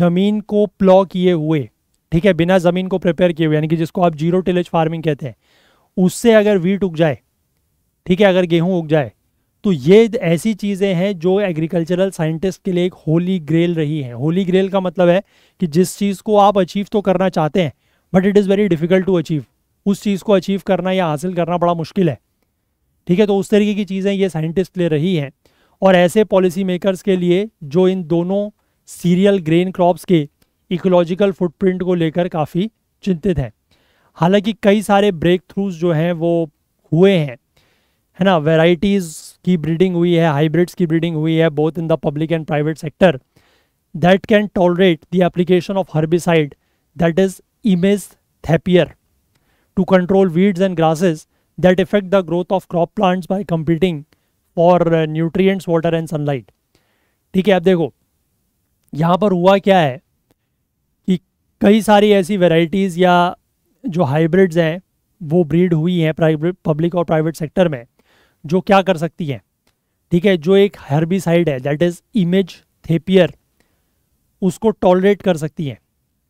ज़मीन को प्लॉ किए हुए ठीक है बिना ज़मीन को प्रिपेयर किए हुए यानी कि जिसको आप जीरो टिलेज फार्मिंग कहते हैं उससे अगर वीट उग जाए ठीक है अगर गेहूं उग जाए तो ये ऐसी चीज़ें हैं जो एग्रीकल्चरल साइंटिस्ट के लिए एक होली ग्रेल रही है होली ग्रेल का मतलब है कि जिस चीज़ को आप अचीव तो करना चाहते हैं but it is very difficult to achieve उस चीज़ को अचीव करना या हासिल करना बड़ा मुश्किल है ठीक है तो उस तरीके की चीज़ें ये साइंटिस्ट ले रही हैं और ऐसे पॉलिसी मेकर्स के लिए जो इन दोनों सीरियल ग्रेन क्रॉप्स के इकोलॉजिकल फुटप्रिंट को लेकर काफ़ी चिंतित हैं हालांकि कई सारे ब्रेक थ्रूज जो हैं वो हुए हैं है ना वेराइटीज़ की ब्रीडिंग हुई है हाइब्रिड्स की ब्रीडिंग हुई है both in the public and private sector that can tolerate the application of herbicide that is imazethapyr to control weeds and grasses that affect the growth of crop plants by competing और nutrients water and sunlight ठीक है आप देखो यहाँ पर हुआ क्या है कई सारी ऐसी वेराइटीज़ या जो हाइब्रिड्स हैं वो ब्रीड हुई हैं प्राइवेट पब्लिक और प्राइवेट सेक्टर में जो क्या कर सकती हैं ठीक है जो एक हर्बिसाइड है दैट इज़ इमेज थेपियर उसको टॉलरेट कर सकती हैं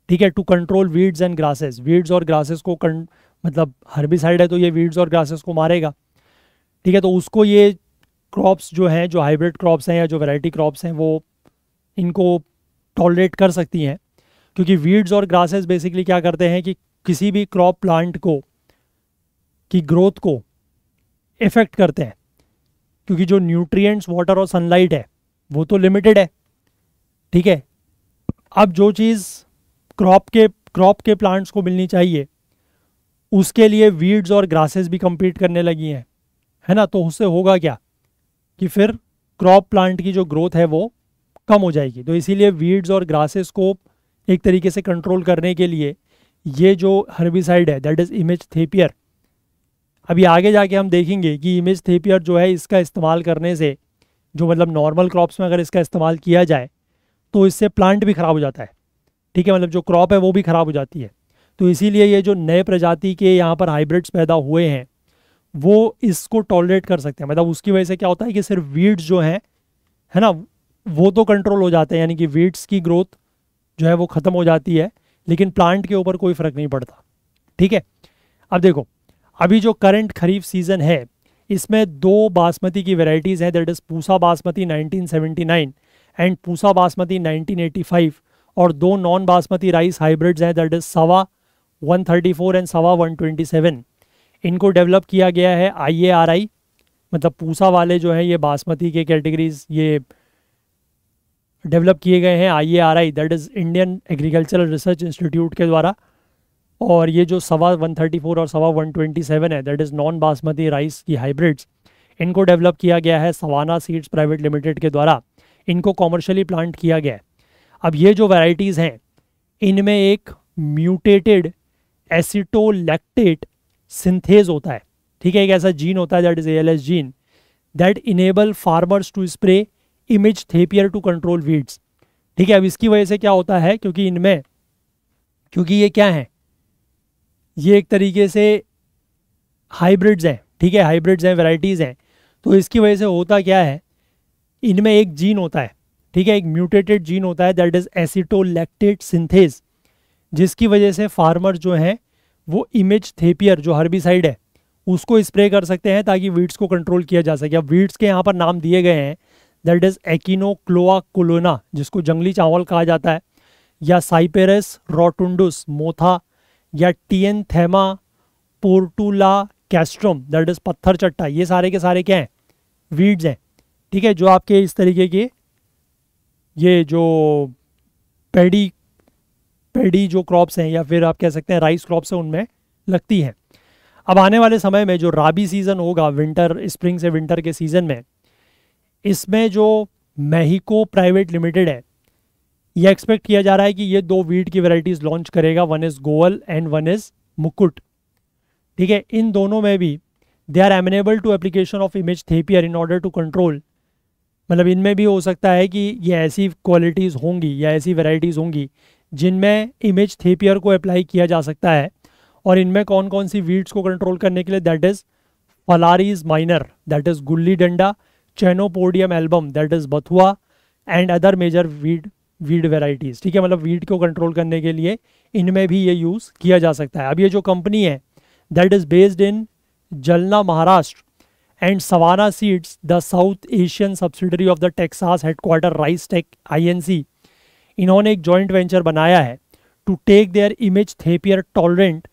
ठीक है to control weeds and grasses weeds और ग्रासेस को कं, मतलब हर्बिसाइड है तो ये वीड्स और ग्रासेस को मारेगा ठीक है तो उसको ये क्रॉप्स जो हैं जो हाइब्रिड क्रॉप्स हैं या जो वैरायटी क्रॉप्स हैं वो इनको टॉलरेट कर सकती हैं क्योंकि वीड्स और ग्रासेस बेसिकली क्या करते हैं कि किसी भी क्रॉप प्लांट को की ग्रोथ को इफ़ेक्ट करते हैं क्योंकि जो न्यूट्रिएंट्स वाटर और सनलाइट है वो तो लिमिटेड है ठीक है अब जो चीज़ क्रॉप के क्रॉप के प्लांट्स को मिलनी चाहिए उसके लिए वीड्स और ग्रासेस भी कम्पीट करने लगी हैं है ना तो उससे होगा क्या कि फिर क्रॉप प्लांट की जो ग्रोथ है वो कम हो जाएगी तो इसीलिए वीड्स और ग्रासेस को एक तरीके से कंट्रोल करने के लिए ये जो हर्बिसाइड है दैट इज़ इमेज थेपियर अभी आगे जाके हम देखेंगे कि इमेज थेपियर जो है इसका इस्तेमाल करने से जो मतलब नॉर्मल क्रॉप्स में अगर इसका इस्तेमाल किया जाए तो इससे प्लांट भी ख़राब हो जाता है ठीक है मतलब जो क्रॉप है वो भी ख़राब हो जाती है तो इसीलिए ये जो नए प्रजाति के यहाँ पर हाइब्रिड्स पैदा हुए हैं वो इसको टॉलरेट कर सकते हैं मतलब उसकी वजह से क्या होता है कि सिर्फ वीड्स जो हैं है ना वो तो कंट्रोल हो जाते हैं यानी कि वीड्स की ग्रोथ जो है वो ख़त्म हो जाती है लेकिन प्लांट के ऊपर कोई फ़र्क नहीं पड़ता ठीक है अब देखो अभी जो करंट खरीफ सीज़न है इसमें दो बासमती की वेराइटीज़ हैं that is Pusa basmati 1979 and Pusa basmati 1985 और दो नॉन बासमती राइस हाइब्रिड्स हैं दैट इज़ सवा 134 एंड सवा 127 इनको डेवलप किया गया है आई मतलब पूसा वाले जो हैं ये बासमती के कैटेगरीज ये डेवलप किए गए हैं I A R I that is Indian Agricultural Research Institute के द्वारा और ये जो सवा वन थर्टी फोर और सवा वन ट्वेंटी सेवन है that is non basmati rice की हाइब्रिड्स इनको डेवलप किया गया है सवाना सीड्स प्राइवेट लिमिटेड के द्वारा इनको कॉमर्शली प्लांट किया गया है अब ये जो वेराइटीज़ हैं इनमें एक म्यूटेटेड एसिटोलैक्टेट सिंथेज होता है ठीक है एक ऐसा जीन होता है that is a gene that enable farmers to spray imazethapyr to control weeds ठीक है अब इसकी वजह से क्या होता है क्योंकि इनमें क्योंकि ये क्या है ये एक तरीके से हाइब्रिड्स हैं ठीक है हाइब्रिड्स हैं वेराइटीज़ हैं तो इसकी वजह से होता क्या है इनमें एक जीन होता है ठीक है एक म्यूटेटेड जीन होता है दैट इज़ एसिटोलैक्टेड सिंथेस जिसकी वजह से फार्मर जो हैं वो इमेज थेपियर जो हर्बिसाइड है उसको स्प्रे कर सकते हैं ताकि वीड्स को कंट्रोल किया जा सके अब वीड्स के यहाँ पर नाम दिए गए हैं दैट इज क्लोआ कोलोना जिसको जंगली चावल कहा जाता है या साइपेरस रोटुंडस मोथा या Trianthema portulacastrum that is पत्थर चट्टा ये सारे के सारे क्या हैं वीड्स हैं ठीक है जो आपके इस तरीके के ये जो पेडी पेडी जो क्रॉप्स हैं या फिर आप कह सकते हैं राइस क्रॉप्स हैं उनमें लगती हैं अब आने वाले समय में जो राबी सीज़न होगा विंटर स्प्रिंग से विंटर के सीज़न में इसमें जो मेहिको प्राइवेट लिमिटेड है ये एक्सपेक्ट किया जा रहा है कि ये दो वीट की वैरायटीज लॉन्च करेगा वन इज़ गोअल एंड वन इज़ मुकुट ठीक है इन दोनों में भी they are amenable to application of imazethapyr in order to control मतलब इनमें भी हो सकता है कि ये ऐसी क्वालिटीज़ होंगी या ऐसी वेराइटीज़ होंगी जिनमें इमेज थेपियर को अप्लाई किया जा सकता है और इनमें कौन कौन सी वीड्स को कंट्रोल करने के लिए that is Phalaris minor that is गुल्ली डंडा चेनोपोडियम एल्बम दैट इज बथुआ and other major weed weed varieties ठीक है मतलब वीड को कंट्रोल करने के लिए इनमें भी ये यूज़ किया जा सकता है अब ये जो कंपनी है that is based in Jalna Maharashtra and Savannah Seeds the South Asian subsidiary of the Texas headquarter RiceTec सी इन्होंने एक जॉइंट वेंचर बनाया है to take their imazethapyr tolerant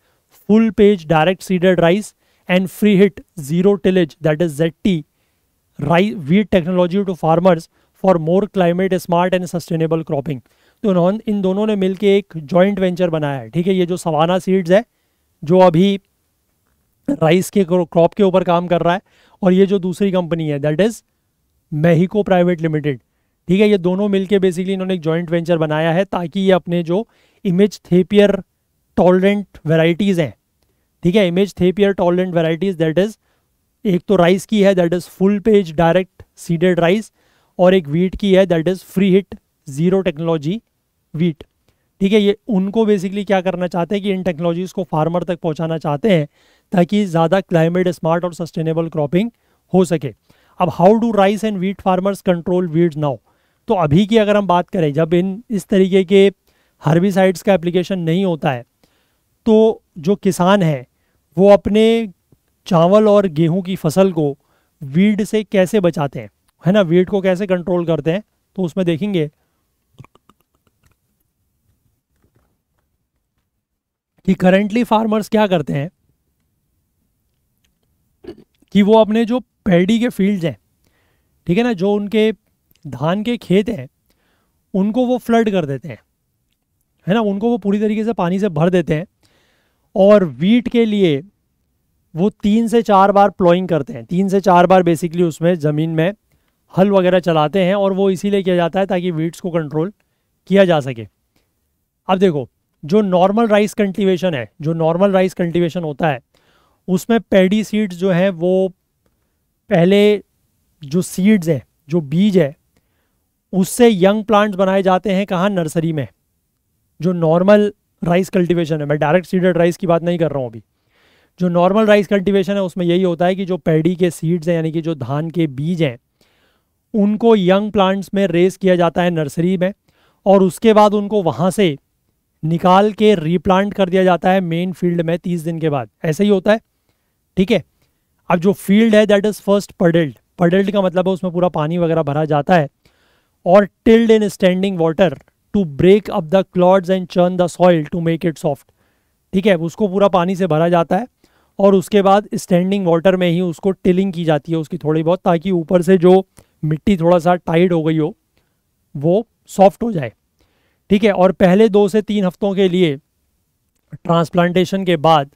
Full Page direct seeded rice and Free Hit zero tillage that is Z T wheat technology to farmers for more climate smart and sustainable cropping तो उन्होंने इन दोनों ने मिलकर एक joint venture बनाया है ठीक है ये जो सवाना सीड्स है जो अभी राइस के क्रॉप के ऊपर काम कर रहा है और ये जो दूसरी कंपनी है that is Mahyco private limited ठीक है ये दोनों मिलके बेसिकली इन्होंने एक जॉइंट वेंचर बनाया है ताकि ये अपने जो इमेज थेपियर टॉलरेंट वेराइटीज़ हैं ठीक है imazethapyr tolerant varieties that is एक तो राइस की है that is Full Page direct seeded rice और एक वीट की है that is Free Hit zero technology wheat ठीक है ये उनको बेसिकली क्या करना चाहते हैं कि इन टेक्नोलॉजीज़ को फार्मर तक पहुंचाना चाहते हैं ताकि ज़्यादा क्लाइमेट स्मार्ट और सस्टेनेबल क्रॉपिंग हो सके अब how do rice and wheat farmers control weed now तो अभी की अगर हम बात करें जब इन इस तरीके के हर्बिसाइड्स का एप्लीकेशन नहीं होता है तो जो किसान है वो अपने चावल और गेहूं की फसल को वीड से कैसे बचाते हैं है ना वीड को कैसे कंट्रोल करते हैं तो उसमें देखेंगे कि करेंटली फार्मर्स क्या करते हैं कि वो अपने जो पैडी के फील्ड्स हैं ठीक है ना जो उनके धान के खेत हैं उनको वो फ्लड कर देते हैं है ना उनको वो पूरी तरीके से पानी से भर देते हैं और वीट के लिए वो तीन से चार बार प्लॉइंग करते हैं तीन से चार बार बेसिकली उसमें ज़मीन में हल वगैरह चलाते हैं और वो इसीलिए किया जाता है ताकि वीड्स को कंट्रोल किया जा सके अब देखो जो नॉर्मल राइस कल्टिवेशन है जो नॉर्मल राइस कल्टिवेशन होता है उसमें पेडी सीड्स जो हैं वो पहले जो सीड्स हैं जो बीज है उससे यंग प्लांट्स बनाए जाते हैं कहाँ नर्सरी में जो नॉर्मल राइस कल्टिवेशन है मैं डायरेक्ट सीडेड राइस की बात नहीं कर रहा हूँ अभी जो नॉर्मल राइस कल्टीवेशन है उसमें यही होता है कि जो पैडी के सीड्स हैं यानी कि जो धान के बीज हैं उनको यंग प्लांट्स में रेस किया जाता है नर्सरी में और उसके बाद उनको वहाँ से निकाल के रीप्लांट कर दिया जाता है मेन फील्ड में तीस दिन के बाद ऐसे ही होता है ठीक है अब जो फील्ड है that is first puddled puddled का मतलब है उसमें पूरा पानी वगैरह भरा जाता है और tilled in standing water to break up the clods and churn the soil to make it soft ठीक है उसको पूरा पानी से भरा जाता है और उसके बाद स्टैंडिंग वाटर में ही उसको टिलिंग की जाती है उसकी थोड़ी बहुत ताकि ऊपर से जो मिट्टी थोड़ा सा टाइट हो गई हो वो सॉफ्ट हो जाए ठीक है और पहले दो से तीन हफ्तों के लिए ट्रांसप्लांटेशन के बाद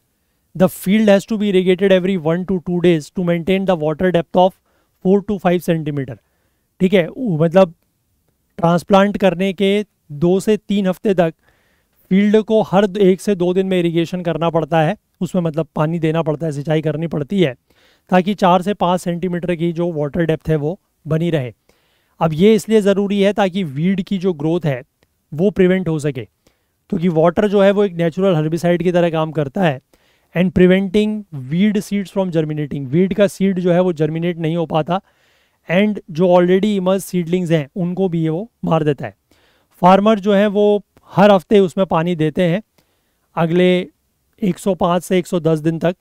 the field has to be irrigated every one to two days to maintain the water depth of four to five centimetre ठीक है मतलब ट्रांसप्लांट करने के दो से तीन हफ्ते तक फील्ड को हर एक से दो दिन में इरीगेशन करना पड़ता है उसमें मतलब पानी देना पड़ता है सिंचाई करनी पड़ती है ताकि चार से पाँच सेंटीमीटर की जो वाटर डेप्थ है वो बनी रहे अब ये इसलिए ज़रूरी है ताकि वीड की जो ग्रोथ है वो प्रिवेंट हो सके क्योंकि वाटर जो है वो एक नेचुरल हर्बिसाइड की तरह काम करता है and preventing weed seeds from germinating weed का सीड जो है वो जर्मिनेट नहीं हो पाता एंड जो ऑलरेडी इमर्ज सीडलिंग्स हैं उनको भी ये वो मार देता है फार्मर जो है वो हर हफ्ते उसमें पानी देते हैं अगले 105 से 110 दिन तक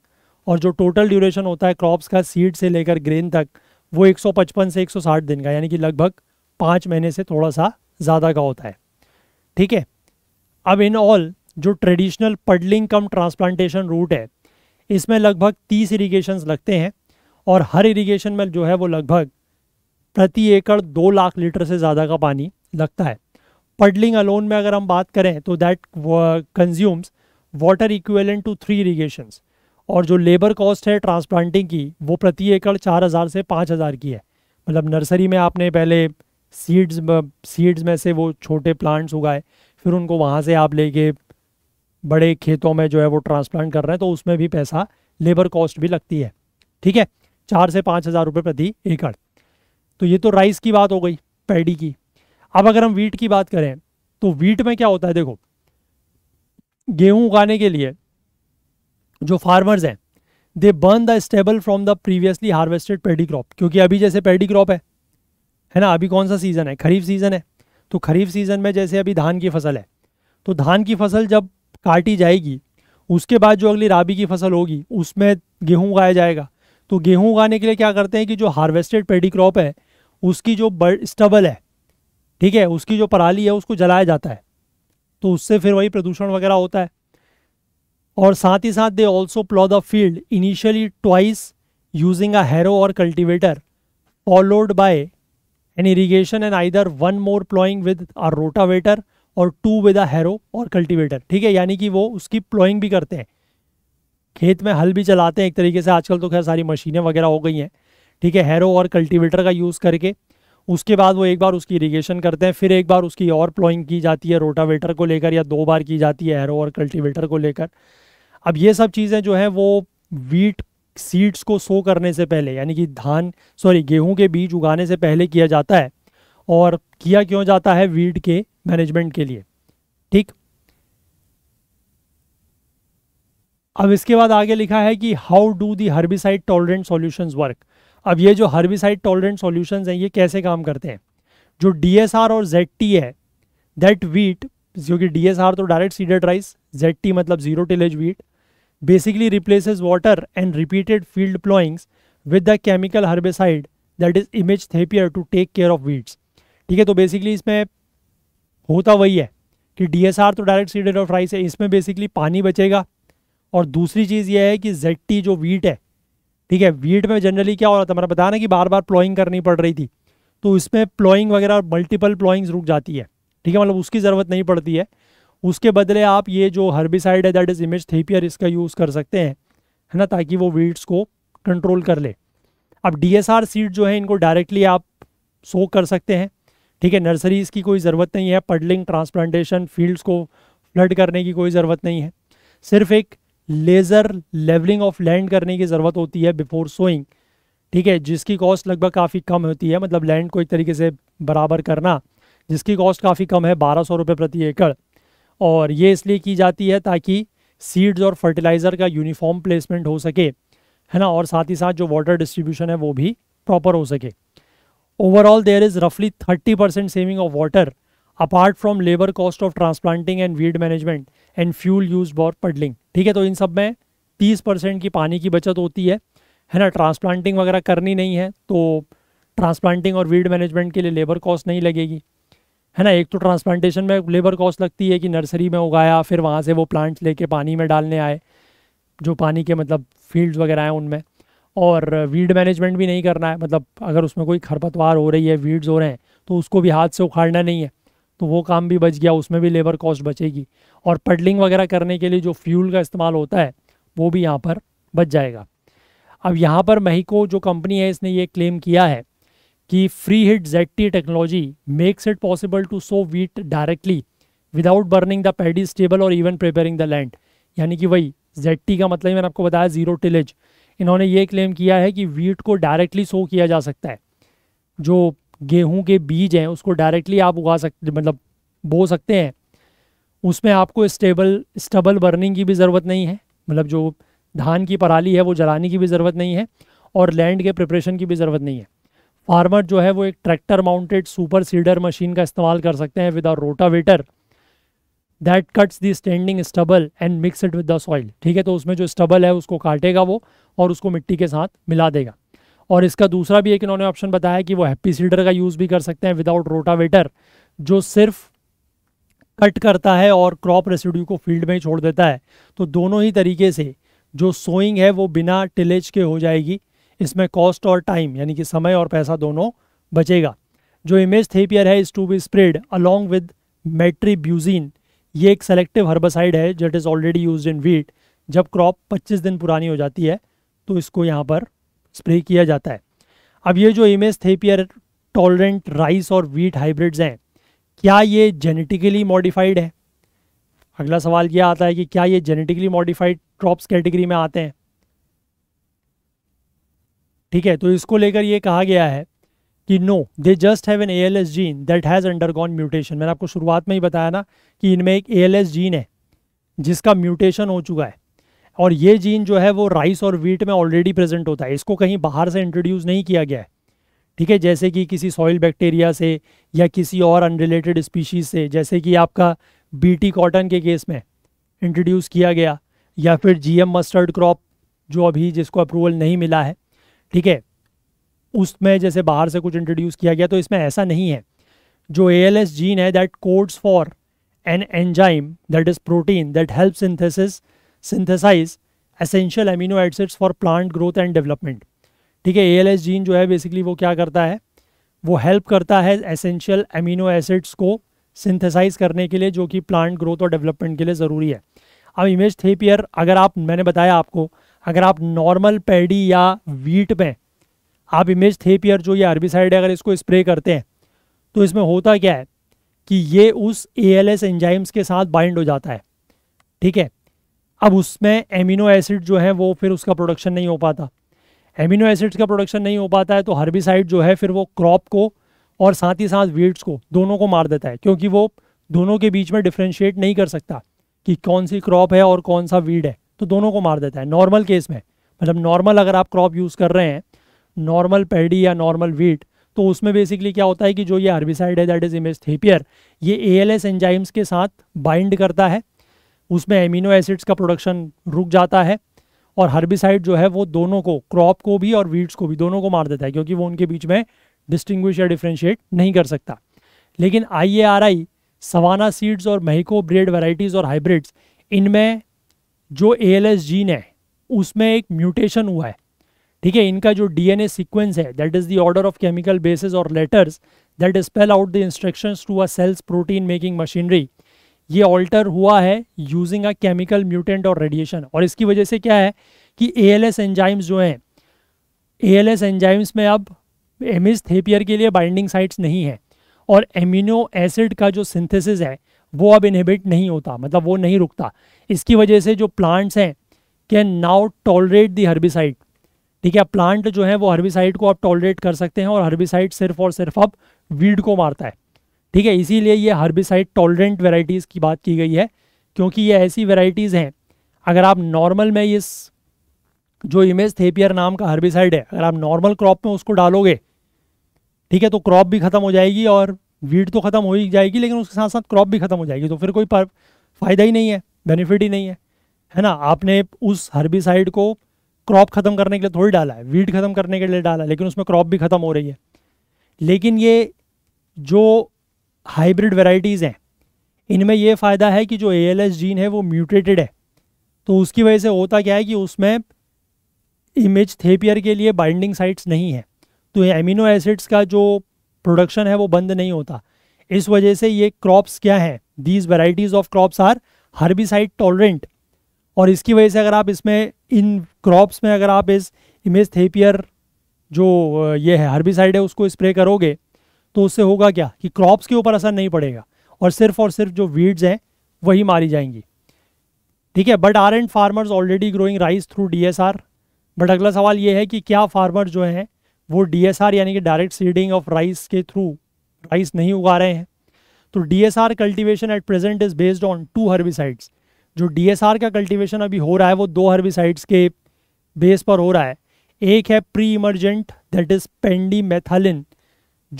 और जो टोटल ड्यूरेशन होता है क्रॉप्स का सीड से लेकर ग्रेन तक वो 155 से 160 दिन का यानी कि लगभग पाँच महीने से थोड़ा सा ज़्यादा का होता है ठीक है अब इन ऑल जो traditional puddling cum transplantation route है इसमें लगभग तीस इरीगेशन लगते हैं और हर इरीगेशन में जो है वो लगभग प्रति एकड़ दो लाख लीटर से ज़्यादा का पानी लगता है पडलिंग अलोन में अगर हम बात करें तो that consumes water equivalent to three irrigations और जो लेबर कॉस्ट है ट्रांसप्लांटिंग की वो प्रति एकड़ चार हज़ार से पाँच हज़ार की है मतलब नर्सरी में आपने पहले सीड्स सीड्स में से वो छोटे प्लांट्स उगाए फिर उनको वहाँ से आप लेके बड़े खेतों में जो है वो ट्रांसप्लांट कर रहे हैं तो उसमें भी पैसा लेबर कॉस्ट भी लगती है ठीक है चार से पाँच हज़ार रुपये प्रति एकड़ तो ये तो राइस की बात हो गई पैडी की अब अगर हम वीट की बात करें तो वीट में क्या होता है देखो गेहूं उगाने के लिए जो फार्मर्स हैं they burn the stubble from the previously harvested paddy crop क्योंकि अभी जैसे पेडी क्रॉप है है ना अभी कौन सा सीज़न है खरीफ सीज़न है तो खरीफ सीज़न में जैसे अभी धान की फसल है तो धान की फसल जब काटी जाएगी उसके बाद जो अगली राबी की फसल होगी उसमें गेहूँ उगाया जाएगा तो गेहूँ उगाने के लिए क्या करते हैं कि जो हार्वेस्टेड पेडी क्रॉप है उसकी जो स्टबल है ठीक है उसकी जो पराली है उसको जलाया जाता है तो उससे फिर वही प्रदूषण वगैरह होता है और साथ ही साथ they also plough the field initially twice using a harrow or cultivator followed by an irrigation and either one more ploughing with a rotavator or two with a harrow or cultivator ठीक है यानी कि वो उसकी ploughing भी करते हैं खेत में हल भी चलाते हैं एक तरीके से आजकल तो खैर सारी मशीनें वगैरह हो गई हैं ठीक है हैरो और कल्टिवेटर का यूज़ करके उसके बाद वो एक बार उसकी इरीगेशन करते हैं फिर एक बार उसकी और प्लॉइंग की जाती है रोटावेटर को लेकर या दो बार की जाती है एरो और कल्टीवेटर को लेकर अब ये सब चीज़ें जो हैं वो वीट सीड्स को सो करने से पहले यानी कि धान सॉरी गेहूं के बीज उगाने से पहले किया जाता है और किया क्यों जाता है वीट के मैनेजमेंट के लिए ठीक अब इसके बाद आगे लिखा है कि how do the herbicide tolerant solutions work अब ये जो हर्बिसाइड टॉलरेंट सॉल्यूशंस हैं ये कैसे काम करते हैं जो डी और जेड है दैट वीट जो कि डी तो डायरेक्ट सीडेड राइस जेड मतलब zero tillage wheat basically replaces water and repeated field ploughings with the chemical herbicide that is imazethapyr to take care of weeds ठीक है तो basically इसमें होता वही है कि डी तो डायरेक्ट सीडेड ऑफ राइस है इसमें बेसिकली पानी बचेगा और दूसरी चीज़ यह है कि जेड जो वीट है ठीक है वीट में जनरली क्या हो रहा था मैंने बताया ना कि बार बार प्लॉइंग करनी पड़ रही थी तो इसमें प्लॉइंग वगैरह मल्टीपल प्लॉइंग्स रुक जाती है ठीक है मतलब उसकी ज़रूरत नहीं पड़ती है उसके बदले आप ये जो हर्बिसाइड है दैट इज़ इमेज थेपियर इसका यूज़ कर सकते हैं है ना ताकि वो वीड्स को कंट्रोल कर ले अब डी एस आर सीड जो है इनको डायरेक्टली आप सो कर सकते हैं ठीक है नर्सरीज़ की कोई ज़रूरत नहीं है पडलिंग ट्रांसप्लांटेशन फील्ड्स को फ्लड करने की कोई ज़रूरत नहीं है सिर्फ एक लेज़र लेवलिंग ऑफ लैंड करने की ज़रूरत होती है बिफोर सोइंग ठीक है जिसकी कॉस्ट लगभग काफ़ी कम होती है मतलब लैंड को एक तरीके से बराबर करना जिसकी कॉस्ट काफ़ी कम है बारह सौ रुपये प्रति एकड़ और ये इसलिए की जाती है ताकि सीड्स और फर्टिलाइज़र का यूनिफॉर्म प्लेसमेंट हो सके है ना और साथ ही साथ जो वाटर डिस्ट्रीब्यूशन है वो भी प्रॉपर हो सके ओवरऑल देयर इज़ रफली thirty percent saving of water apart from labour cost of transplanting and weed management and fuel use for puddling ठीक है तो इन सब में तीस परसेंट की पानी की बचत होती है है ना ट्रांसप्लांटिंग वगैरह करनी नहीं है तो ट्रांसप्लांटिंग और वीड मैनेजमेंट के लिए लेबर कॉस्ट नहीं लगेगी है ना एक तो ट्रांसप्लांटेशन में लेबर कॉस्ट लगती है कि नर्सरी में उगाया फिर वहाँ से वो प्लांट्स लेके पानी में डालने आए जो पानी के मतलब फील्ड्स वगैरह हैं उनमें और वीड मैनेजमेंट भी नहीं करना है मतलब अगर उसमें कोई खरपतवार हो रही है वीड्स हो रहे हैं तो उसको भी हाथ से उखाड़ना नहीं है तो वो काम भी बच गया उसमें भी लेबर कॉस्ट बचेगी और पडलिंग वगैरह करने के लिए जो फ्यूल का इस्तेमाल होता है वो भी यहाँ पर बच जाएगा अब यहाँ पर महिको जो कंपनी है इसने ये क्लेम किया है कि Free Hit Z T technology makes it possible to sow wheat directly without burning the paddy stubble or even preparing the land यानी कि वही जेड टी का मतलब मैंने आपको बताया जीरो टिलेज इन्होंने ये क्लेम किया है कि वीट को डायरेक्टली सो किया जा सकता है जो गेहूं के बीज हैं उसको डायरेक्टली आप उगा सकते मतलब बो सकते हैं उसमें आपको स्टेबल स्टबल बर्निंग की भी ज़रूरत नहीं है मतलब जो धान की पराली है वो जलाने की भी ज़रूरत नहीं है और लैंड के प्रिपरेशन की भी ज़रूरत नहीं है फार्मर जो है वो एक tractor mounted super seeder machine का इस्तेमाल कर सकते हैं with a rotavator that cuts the standing stubble and mix it with the soil ठीक है तो उसमें जो स्टबल है उसको काटेगा वो और उसको मिट्टी के साथ मिला देगा और इसका दूसरा भी एक इन्होंने ऑप्शन बताया कि वो हैप्पी सीडर का यूज़ भी कर सकते हैं विदाउट रोटावेटर जो सिर्फ कट करता है और क्रॉप रेसिड्यू को फील्ड में ही छोड़ देता है तो दोनों ही तरीके से जो सोइंग है वो बिना टिलेज के हो जाएगी इसमें कॉस्ट और टाइम यानी कि समय और पैसा दोनों बचेगा जो इमेज थेपियर है is to be spread along with ब्यूजीन ये एक सेलेक्टिव हर्बसाइड है जट is already use in wheat जब क्रॉप 25 दिन पुरानी हो जाती है तो इसको यहाँ पर स्प्रे किया जाता है अब ये जो इमेज थेपियर टॉलरेंट राइस और वीट हाइब्रिड्स हैं क्या ये जेनेटिकली मॉडिफाइड है अगला सवाल यह आता है कि क्या ये जेनेटिकली मॉडिफाइड क्रॉप्स कैटेगरी में आते हैं ठीक है तो इसको लेकर ये कहा गया है कि no they just have an A L S gene that has undergone mutation मैंने आपको शुरुआत में ही बताया ना कि इनमें एक ए एल एस जीन है जिसका म्यूटेशन हो चुका है और ये जीन जो है वो राइस और वीट में ऑलरेडी प्रेजेंट होता है इसको कहीं बाहर से इंट्रोड्यूस नहीं किया गया है ठीक है जैसे कि किसी सॉइल बैक्टीरिया से या किसी और अनरिलेटेड स्पीशीज से जैसे कि आपका बीटी कॉटन के केस में इंट्रोड्यूस किया गया या फिर जीएम मस्टर्ड क्रॉप जो अभी जिसको अप्रूवल नहीं मिला है ठीक है उसमें जैसे बाहर से कुछ इंट्रोड्यूस किया गया तो इसमें ऐसा नहीं है जो ए जीन है that codes for an enzyme that is protein that help synthesis synthesize essential amino acids for plant growth and development ठीक है ए जीन जो है बेसिकली वो क्या करता है वो हेल्प करता है एसेंशियल एमिनो एसिड्स को सिंथेसाइज करने के लिए जो कि प्लांट ग्रोथ और डेवलपमेंट के लिए ज़रूरी है अब इमेज थेपियर अगर आप मैंने बताया आपको अगर आप नॉर्मल पैडी या वीट में आप इमेज थेपियर जो ये हर्बिसाइड है अगर इसको स्प्रे करते हैं तो इसमें होता क्या है कि ये उस ए एल एस एंजाइम्स के साथ बाइंड हो जाता है ठीक है अब उसमें एमिनो एसिड जो है वो फिर उसका प्रोडक्शन नहीं हो पाता एमिनो एसिड्स का प्रोडक्शन नहीं हो पाता है तो हर्बिसाइड जो है फिर वो क्रॉप को और साथ ही साथ वीड्स को दोनों को मार देता है क्योंकि वो दोनों के बीच में डिफ्रेंशिएट नहीं कर सकता कि कौन सी क्रॉप है और कौन सा वीड है तो दोनों को मार देता है नॉर्मल केस में मतलब नॉर्मल अगर आप क्रॉप यूज़ कर रहे हैं नॉर्मल पेडी या नॉर्मल वीट तो उसमें बेसिकली क्या होता है कि जो ये हर्बिसाइड है दैट इज़ थेपियर ये ए एल एस एंजाइम्स के साथ बाइंड करता है उसमें एमिनो एसिड्स का प्रोडक्शन रुक जाता है और हर्बिसाइड जो है वो दोनों को क्रॉप को भी और वीड्स को भी दोनों को मार देता है क्योंकि वो उनके बीच में डिस्टिंग्विश या डिफ्रेंशिएट नहीं कर सकता लेकिन आई सवाना सीड्स और महिको ब्रेड वेराइटीज़ और हाइब्रिड्स इनमें जो ए जीन है उसमें एक म्यूटेशन हुआ है ठीक है इनका जो डीएनए सीक्वेंस है that is the order of chemical bases और letters that spell out the instructions to a cell's protein making machinery ये ऑल्टर हुआ है यूजिंग अ केमिकल म्यूटेंट और रेडिएशन और इसकी वजह से क्या है कि ए एल एस एंजाइम्स जो हैं ए एल एस एंजाइम्स में अब एमिस थेपियर के लिए बाइंडिंग साइट्स नहीं है और एमिनो एसिड का जो सिंथेसिस है वो अब इनहिबिट नहीं होता मतलब वो नहीं रुकता इसकी वजह से जो प्लांट्स हैं can now tolerate the herbicide ठीक है प्लांट जो है वो हर्बिसाइड को आप टॉलरेट कर सकते हैं और हर्बिसाइड सिर्फ और सिर्फ अब वीड को मारता है ठीक है इसीलिए ये हर्बिसाइड टॉलरेंट वेराइटीज़ की बात की गई है क्योंकि ये ऐसी वेराइटीज़ हैं अगर आप नॉर्मल में इस जो इमेज थेपियर नाम का हर्बिसाइड है अगर आप नॉर्मल क्रॉप में उसको डालोगे ठीक है तो क्रॉप भी ख़त्म हो जाएगी और वीट तो ख़त्म हो ही जाएगी लेकिन उसके साथ साथ क्रॉप भी ख़त्म हो जाएगी तो फिर कोई फ़ायदा ही नहीं है बेनिफिट ही नहीं है है ना आपने उस हर्बिसाइड को क्रॉप ख़त्म करने के लिए थोड़ी डाला है वीट ख़त्म करने के लिए डाला लेकिन उसमें क्रॉप भी ख़त्म हो रही है लेकिन ये जो हाइब्रिड वेराइटीज़ हैं इनमें यह फ़ायदा है कि जो ए जीन है वो म्यूटेटेड है तो उसकी वजह से होता क्या है कि उसमें इमेज थेपियर के लिए बाइंडिंग साइट्स नहीं है तो ये एमिनो एसिड्स का जो प्रोडक्शन है वो बंद नहीं होता इस वजह से ये क्रॉप्स क्या हैं these varieties of crops are herbicide tolerant और इसकी वजह से अगर आप इसमें इन क्रॉप्स में अगर आप इस इमेज थेपियर जो ये है हर्बिसाइड है उसको स्प्रे करोगे तो उससे होगा क्या कि क्रॉप्स के ऊपर असर नहीं पड़ेगा और सिर्फ और सिर्फ जो वीड्स हैं वही मारी जाएंगी ठीक है but are and farmers already growing rice through D S R but अगला सवाल ये है कि क्या फार्मर जो हैं वो डी एस आर यानी कि डायरेक्ट सीडिंग ऑफ राइस के थ्रू राइस नहीं उगा रहे हैं तो D S R cultivation at present is based on two herbicides जो डी एस आर का कल्टिवेशन अभी हो रहा है वो दो हर्बिसाइड्स के बेस पर हो रहा है एक है pre emergent that is pendimethalin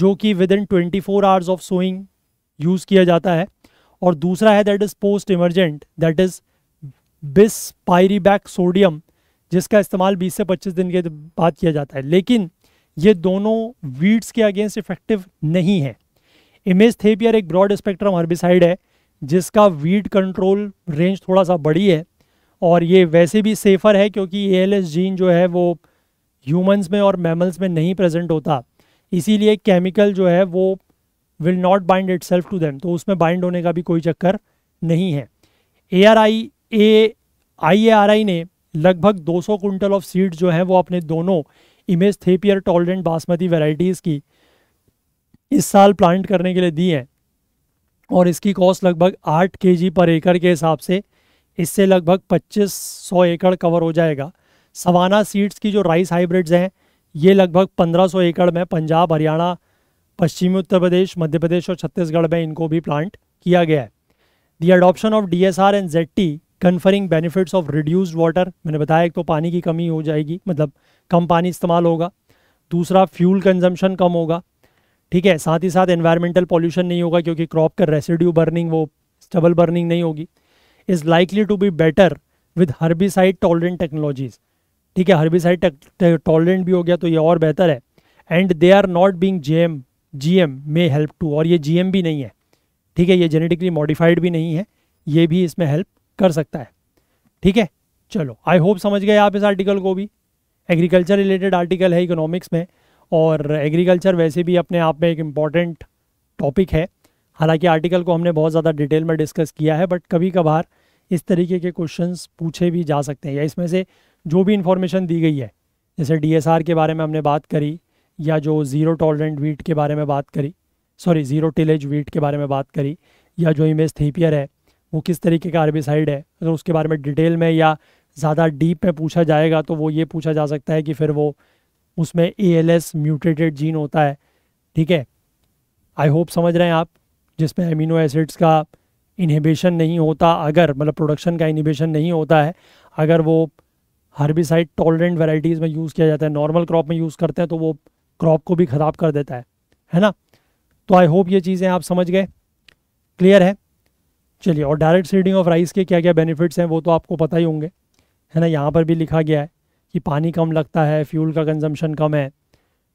जो कि within twenty four hours of sowing use किया जाता है और दूसरा है that is post emergent that is bispyribac sodium जिसका इस्तेमाल 20 से 25 दिन के बाद किया जाता है लेकिन ये दोनों वीड्स के अगेंस्ट इफेक्टिव नहीं है इमेज थेपियर एक ब्रॉड स्पेक्ट्रम हर्बिसाइड है जिसका वीड कंट्रोल रेंज थोड़ा सा बड़ी है और ये वैसे भी सेफ़र है क्योंकि ए जीन जो है वो ह्यूमंस में और मैमल्स में नहीं प्रेजेंट होता इसीलिए केमिकल जो है वो will not bind itself to them तो उसमें बाइंड होने का भी कोई चक्कर नहीं है ए R I A I A R आई ने लगभग 200 कुंटल ऑफ सीड्स जो हैं वो अपने दोनों imazethapyr tolerant basmati varieties की इस साल प्लांट करने के लिए दी हैं और इसकी कॉस्ट लगभग आठ के पर एकड़ के हिसाब से इससे लगभग पच्चीस सौ एकड़ कवर हो जाएगा सवाना सीड्स की जो राइस हाइब्रिड्स हैं ये लगभग 1500 एकड़ में पंजाब हरियाणा पश्चिमी उत्तर प्रदेश मध्य प्रदेश और छत्तीसगढ़ में इनको भी प्लांट किया गया है the adoption of D S R and Z T conferring benefits of reduce water मैंने बताया एक तो पानी की कमी हो जाएगी मतलब कम पानी इस्तेमाल होगा दूसरा फ्यूल कंजम्पशन कम होगा ठीक है साथ ही साथ एन्वायरमेंटल पॉल्यूशन नहीं होगा क्योंकि क्रॉप का रेसिड्यू बर्निंग वो स्टबल बर्निंग नहीं होगी is likely to be better with herbicide tolerant technologies ठीक है हर्बिसाइड टॉलरेंट तो भी हो गया तो ये और बेहतर है and they are not being G M G M may help to और ये जी एम भी नहीं है ठीक है ये जेनेटिकली मॉडिफाइड भी नहीं है ये भी इसमें हेल्प कर सकता है ठीक है चलो आई होप समझ गए आप इस आर्टिकल को भी एग्रीकल्चर रिलेटेड आर्टिकल है इकोनॉमिक्स में और एग्रीकल्चर वैसे भी अपने आप में एक इम्पॉर्टेंट टॉपिक है हालांकि आर्टिकल को हमने बहुत ज़्यादा डिटेल में डिस्कस किया है बट कभी कभार इस तरीके के क्वेश्चंस पूछे भी जा सकते हैं या इसमें से जो भी इन्फॉर्मेशन दी गई है जैसे डीएसआर के बारे में हमने बात करी या जो ज़ीरो टॉलरेंट वीट के बारे में बात करी सॉरी ज़ीरो टिलेज वीट के बारे में बात करी या जो इमेज थीपियर है वो किस तरीके का आर्बिसाइड है तो उसके बारे में डिटेल में या ज़्यादा डीप में पूछा जाएगा तो वो ये पूछा जा सकता है कि फिर वो उसमें A L S mutated gene होता है ठीक है आई होप समझ रहे हैं आप जिसमें अमीनो एसिड्स का इनहिबिशन नहीं होता अगर मतलब प्रोडक्शन का इनहिबिशन नहीं होता है अगर वो हर्बिसाइड टॉलरेंट वेराइटीज़ में यूज़ किया जाता है नॉर्मल क्रॉप में यूज़ करते हैं तो वो क्रॉप को भी ख़राब कर देता है है ना तो आई होप ये चीज़ें आप समझ गए क्लियर है चलिए और डायरेक्ट सीडिंग ऑफ राइस के क्या क्या बेनिफिट्स हैं वो तो आपको पता ही होंगे है ना यहाँ पर भी लिखा गया है कि पानी कम लगता है फ्यूल का कंजम्पशन कम है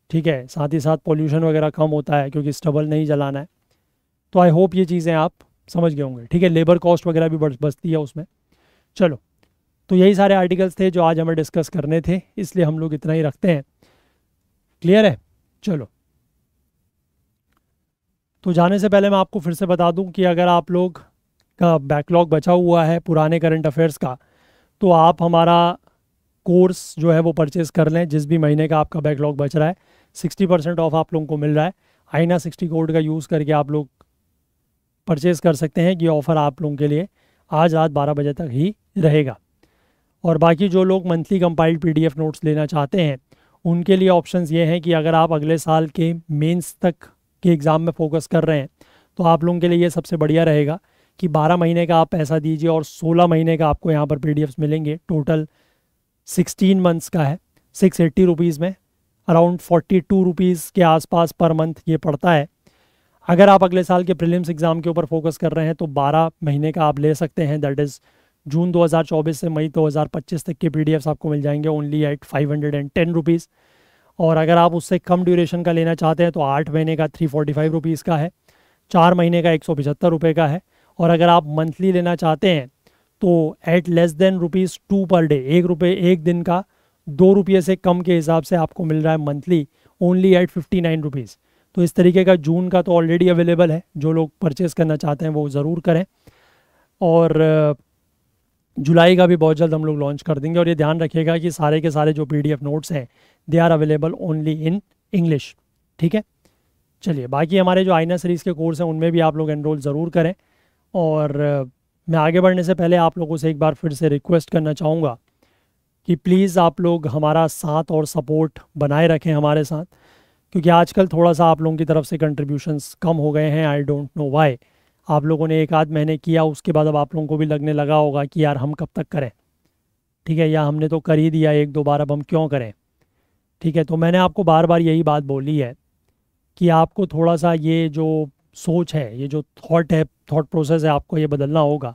ठीक है साथ ही साथ पोल्यूशन वगैरह कम होता है क्योंकि स्टबल नहीं जलाना है तो आई होप ये चीज़ें आप समझ गए होंगे ठीक है लेबर कॉस्ट वगैरह भी बचती है उसमें चलो तो यही सारे आर्टिकल्स थे जो आज हमें डिस्कस करने थे इसलिए हम लोग इतना ही रखते हैं क्लियर है चलो तो जाने से पहले मैं आपको फिर से बता दूं कि अगर आप लोग का बैकलॉग बचा हुआ है पुराने करंट अफेयर्स का तो आप हमारा कोर्स जो है वो परचेज़ कर लें जिस भी महीने का आपका बैकलॉग बच रहा है सिक्सटी परसेंट ऑफ आप लोगों को मिल रहा है आईना सिक्सटी कोड का यूज़ करके आप लोग परचेज़ कर सकते हैं कि ऑफ़र आप लोगों के लिए आज रात बारह बजे तक ही रहेगा और बाकी जो लोग मंथली कंपाइल्ड पीडीएफ नोट्स लेना चाहते हैं उनके लिए ऑप्शंस ये हैं कि अगर आप अगले साल के मेंस तक के एग्ज़ाम में फोकस कर रहे हैं तो आप लोगों के लिए ये सबसे बढ़िया रहेगा कि 12 महीने का आप पैसा दीजिए और 16 महीने का आपको यहाँ पर पी मिलेंगे टोटल 16 मंथ्स का है सिक्स एट्टी रुपीज़ में अराउंड फोर्टी टू रुपीज़ के आसपास पर मंथ ये पड़ता है अगर आप अगले साल के प्रीलिम्स एग्ज़ाम के ऊपर फोकस कर रहे हैं तो 12 महीने का आप ले सकते हैं दैट इज़ जून 2024 से मई 2025 तक के पी आपको मिल जाएंगे only at five hundred and ten rupees और अगर आप उससे कम ड्यूरेशन का लेना चाहते हैं तो आठ महीने का थ्री फोर्टी फाइव रुपीज़ का है चार महीने का एक सौ पचहत्तर रुपये का है और अगर आप मंथली लेना चाहते हैं तो at less than rupees two per day एक रुपये एक दिन का दो रुपये से कम के हिसाब से आपको मिल रहा है monthly only at fifty nine rupees तो इस तरीके का जून का तो ऑलरेडी अवेलेबल है जो लोग परचेज़ करना चाहते हैं वो ज़रूर करें और जुलाई का भी बहुत जल्द हम लोग लॉन्च कर देंगे और ये ध्यान रखिएगा कि सारे के सारे जो पी नोट्स हैं they are available only in English ठीक है चलिए बाकी हमारे जो आइना सीरीज़ के कोर्स हैं उनमें भी आप लोग एनरोल ज़रूर करें और मैं आगे बढ़ने से पहले आप लोगों से एक बार फिर से रिक्वेस्ट करना चाहूँगा कि प्लीज़ आप लोग हमारा साथ और सपोर्ट बनाए रखें हमारे साथ क्योंकि आजकल थोड़ा सा आप लोगों की तरफ से कंट्रीब्यूशंस कम हो गए हैं आई डोंट नो वाई आप लोगों ने एक आध महीने किया उसके बाद अब आप लोगों को भी लगने लगा होगा कि यार हम कब तक करें ठीक है या हमने तो कर ही दिया एक दो बार अब हम क्यों करें ठीक है तो मैंने आपको बार बार यही बात बोली है कि आपको थोड़ा सा ये जो सोच है ये जो थॉट है थॉट प्रोसेस है आपको ये बदलना होगा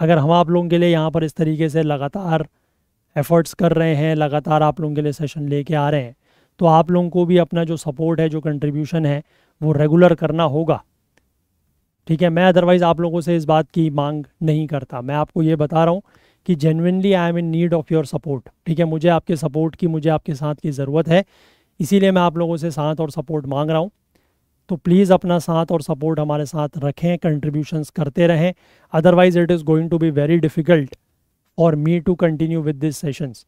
अगर हम आप लोगों के लिए यहाँ पर इस तरीके से लगातार एफर्ट्स कर रहे हैं लगातार आप लोगों के लिए सेशन लेके आ रहे हैं तो आप लोगों को भी अपना जो सपोर्ट है जो कंट्रीब्यूशन है वो रेगुलर करना होगा ठीक है मैं अदरवाइज़ आप लोगों से इस बात की मांग नहीं करता मैं आपको ये बता रहा हूँ कि genuinely I am in need of your support ठीक है मुझे आपके सपोर्ट की मुझे आपके साथ की ज़रूरत है इसीलिए मैं आप लोगों से साथ और सपोर्ट मांग रहा हूँ तो प्लीज़ अपना साथ और सपोर्ट हमारे साथ रखें कंट्रीब्यूशंस करते रहें otherwise it is going to be very difficult और me to continue with this sessions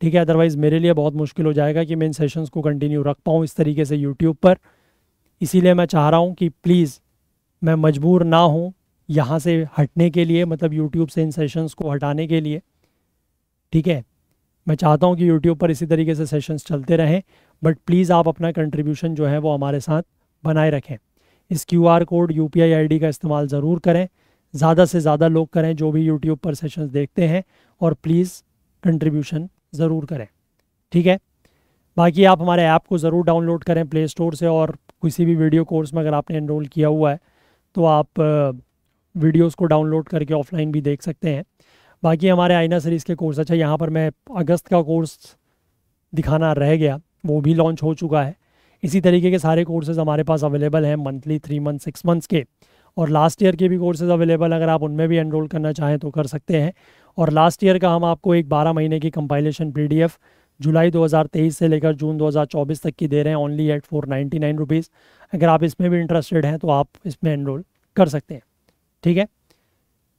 ठीक है अदरवाइज़ मेरे लिए बहुत मुश्किल हो जाएगा कि मैं इन सेशंस को कंटिन्यू रख पाऊँ इस तरीके से यूट्यूब पर इसीलिए मैं चाह रहा हूँ कि प्लीज़ मैं मजबूर ना हूँ यहाँ से हटने के लिए मतलब यूट्यूब से इन सेशंस को हटाने के लिए ठीक है मैं चाहता हूँ कि यूट्यूब पर इसी तरीके से सेशंस चलते रहें बट प्लीज़ आप अपना कंट्रीब्यूशन जो है वो हमारे साथ बनाए रखें इस Q R code U P I I D का इस्तेमाल ज़रूर करें ज़्यादा से ज़्यादा लोग करें जो भी यूट्यूब पर सेशन्स देखते हैं और प्लीज़ कंट्रीब्यूशन ज़रूर करें ठीक है बाकी आप हमारे ऐप को ज़रूर डाउनलोड करें प्ले स्टोर से और किसी भी वीडियो कोर्स में अगर आपने इनरोल किया हुआ है तो आप वीडियोस को डाउनलोड करके ऑफलाइन भी देख सकते हैं बाकी हमारे आइना सीरीज़ के कोर्स अच्छा यहाँ पर मैं अगस्त का कोर्स दिखाना रह गया वो भी लॉन्च हो चुका है इसी तरीके के सारे कोर्सेज़ हमारे पास अवेलेबल हैं monthly three month six months के और लास्ट ईयर के भी कोर्सेज़ अवेलेबल अगर आप उनमें भी एनरोल करना चाहें तो कर सकते हैं और लास्ट ईयर का हम आपको एक बारह महीने की कंपाइलेशन पी जुलाई 2023 से लेकर जून 2024 तक की दे रहे हैं only at four ninety nine rupees अगर आप इसमें भी इंटरेस्टेड हैं तो आप इसमें एनरोल कर सकते हैं ठीक है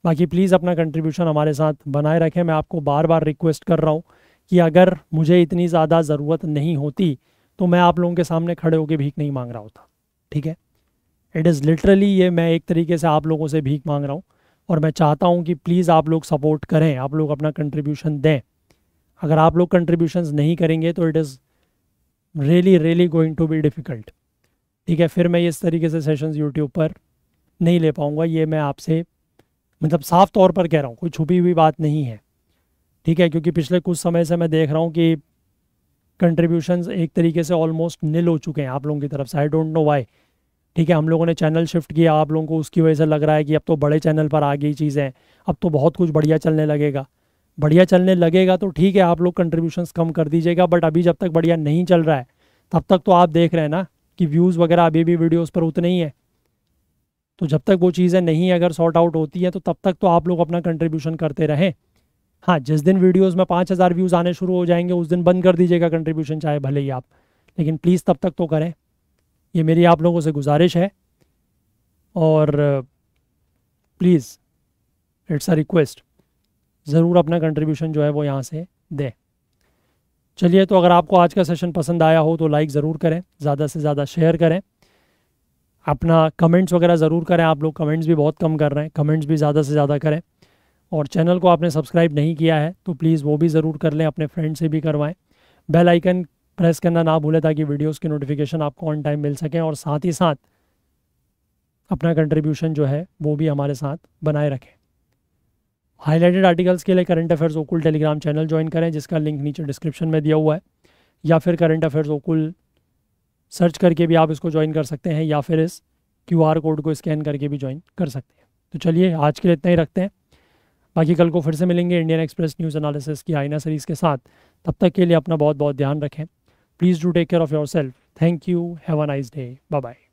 बाकी प्लीज़ अपना कंट्रीब्यूशन हमारे साथ बनाए रखें मैं आपको बार बार रिक्वेस्ट कर रहा हूँ कि अगर मुझे इतनी ज़्यादा ज़रूरत नहीं होती तो मैं आप लोगों के सामने खड़े होकर भीख नहीं मांग रहा होता ठीक है इट इज़ लिटरली ये मैं एक तरीके से आप लोगों से भीख मांग रहा हूँ और मैं चाहता हूँ कि प्लीज़ आप लोग सपोर्ट करें आप लोग अपना कंट्रीब्यूशन दें अगर आप लोग कंट्रीब्यूशन नहीं करेंगे तो it is really really going to be difficult ठीक है फिर मैं इस तरीके से सेशंस यूट्यूब पर नहीं ले पाऊँगा ये मैं आपसे मतलब साफ तौर पर कह रहा हूँ कोई छुपी हुई बात नहीं है ठीक है क्योंकि पिछले कुछ समय से मैं देख रहा हूँ कि कंट्रीब्यूशन एक तरीके से ऑलमोस्ट निल हो चुके हैं आप लोगों की तरफ से आई डोंट नो वाई ठीक है हम लोगों ने चैनल शिफ्ट किया आप लोगों को उसकी वजह से लग रहा है कि अब तो बड़े चैनल पर आ गई चीज़ें अब तो बहुत कुछ बढ़िया चलने लगेगा बढ़िया चलने लगेगा तो ठीक है आप लोग कंट्रीब्यूशन कम कर दीजिएगा बट अभी जब तक बढ़िया नहीं चल रहा है तब तक तो आप देख रहे हैं ना कि व्यूज़ वगैरह अभी भी वीडियोस पर उतने ही है तो जब तक वो चीज़ें नहीं अगर सॉर्ट आउट होती है तो तब तक तो आप लोग अपना कंट्रीब्यूशन करते रहें हाँ जिस दिन वीडियोस में पाँच हज़ार व्यूज़ आने शुरू हो जाएंगे उस दिन बंद कर दीजिएगा कंट्रीब्यूशन चाहे भले ही आप लेकिन प्लीज़ तब तक तो करें ये मेरी आप लोगों से गुजारिश है और प्लीज़ इट्स अ रिक्वेस्ट ज़रूर अपना कंट्रीब्यूशन जो है वो यहाँ से दें चलिए तो अगर आपको आज का सेशन पसंद आया हो तो लाइक ज़रूर करें ज़्यादा से ज़्यादा शेयर करें अपना कमेंट्स वगैरह ज़रूर करें आप लोग कमेंट्स भी बहुत कम कर रहे हैं कमेंट्स भी ज़्यादा से ज़्यादा करें और चैनल को आपने सब्सक्राइब नहीं किया है तो प्लीज़ वो भी ज़रूर कर लें अपने फ्रेंड से भी करवाएं बेल आइकन प्रेस करना ना भूलें ताकि वीडियोस की नोटिफिकेशन आपको ऑन टाइम मिल सकें और साथ ही साथ अपना कंट्रीब्यूशन जो है वो भी हमारे साथ बनाए रखें हाईलाइटेड आर्टिकल्स के लिए करंट अफेयर्स ओकुल टेलीग्राम चैनल ज्वाइन करें जिसका लिंक नीचे डिस्क्रिप्शन में दिया हुआ है या फिर करंट अफेयर्स ओकुल सर्च करके भी आप इसको ज्वाइन कर सकते हैं या फिर इस क्यू कोड को स्कैन करके भी ज्वाइन कर सकते हैं तो चलिए आज के लिए इतना ही रखते हैं बाकी कल को फिर से मिलेंगे इंडियन एक्सप्रेस न्यूज़ एनालिसिस की आइना सीरीज़ के साथ तब तक के लिए अपना बहुत बहुत ध्यान रखें please do take care of yourself thank you have a nice day bye bye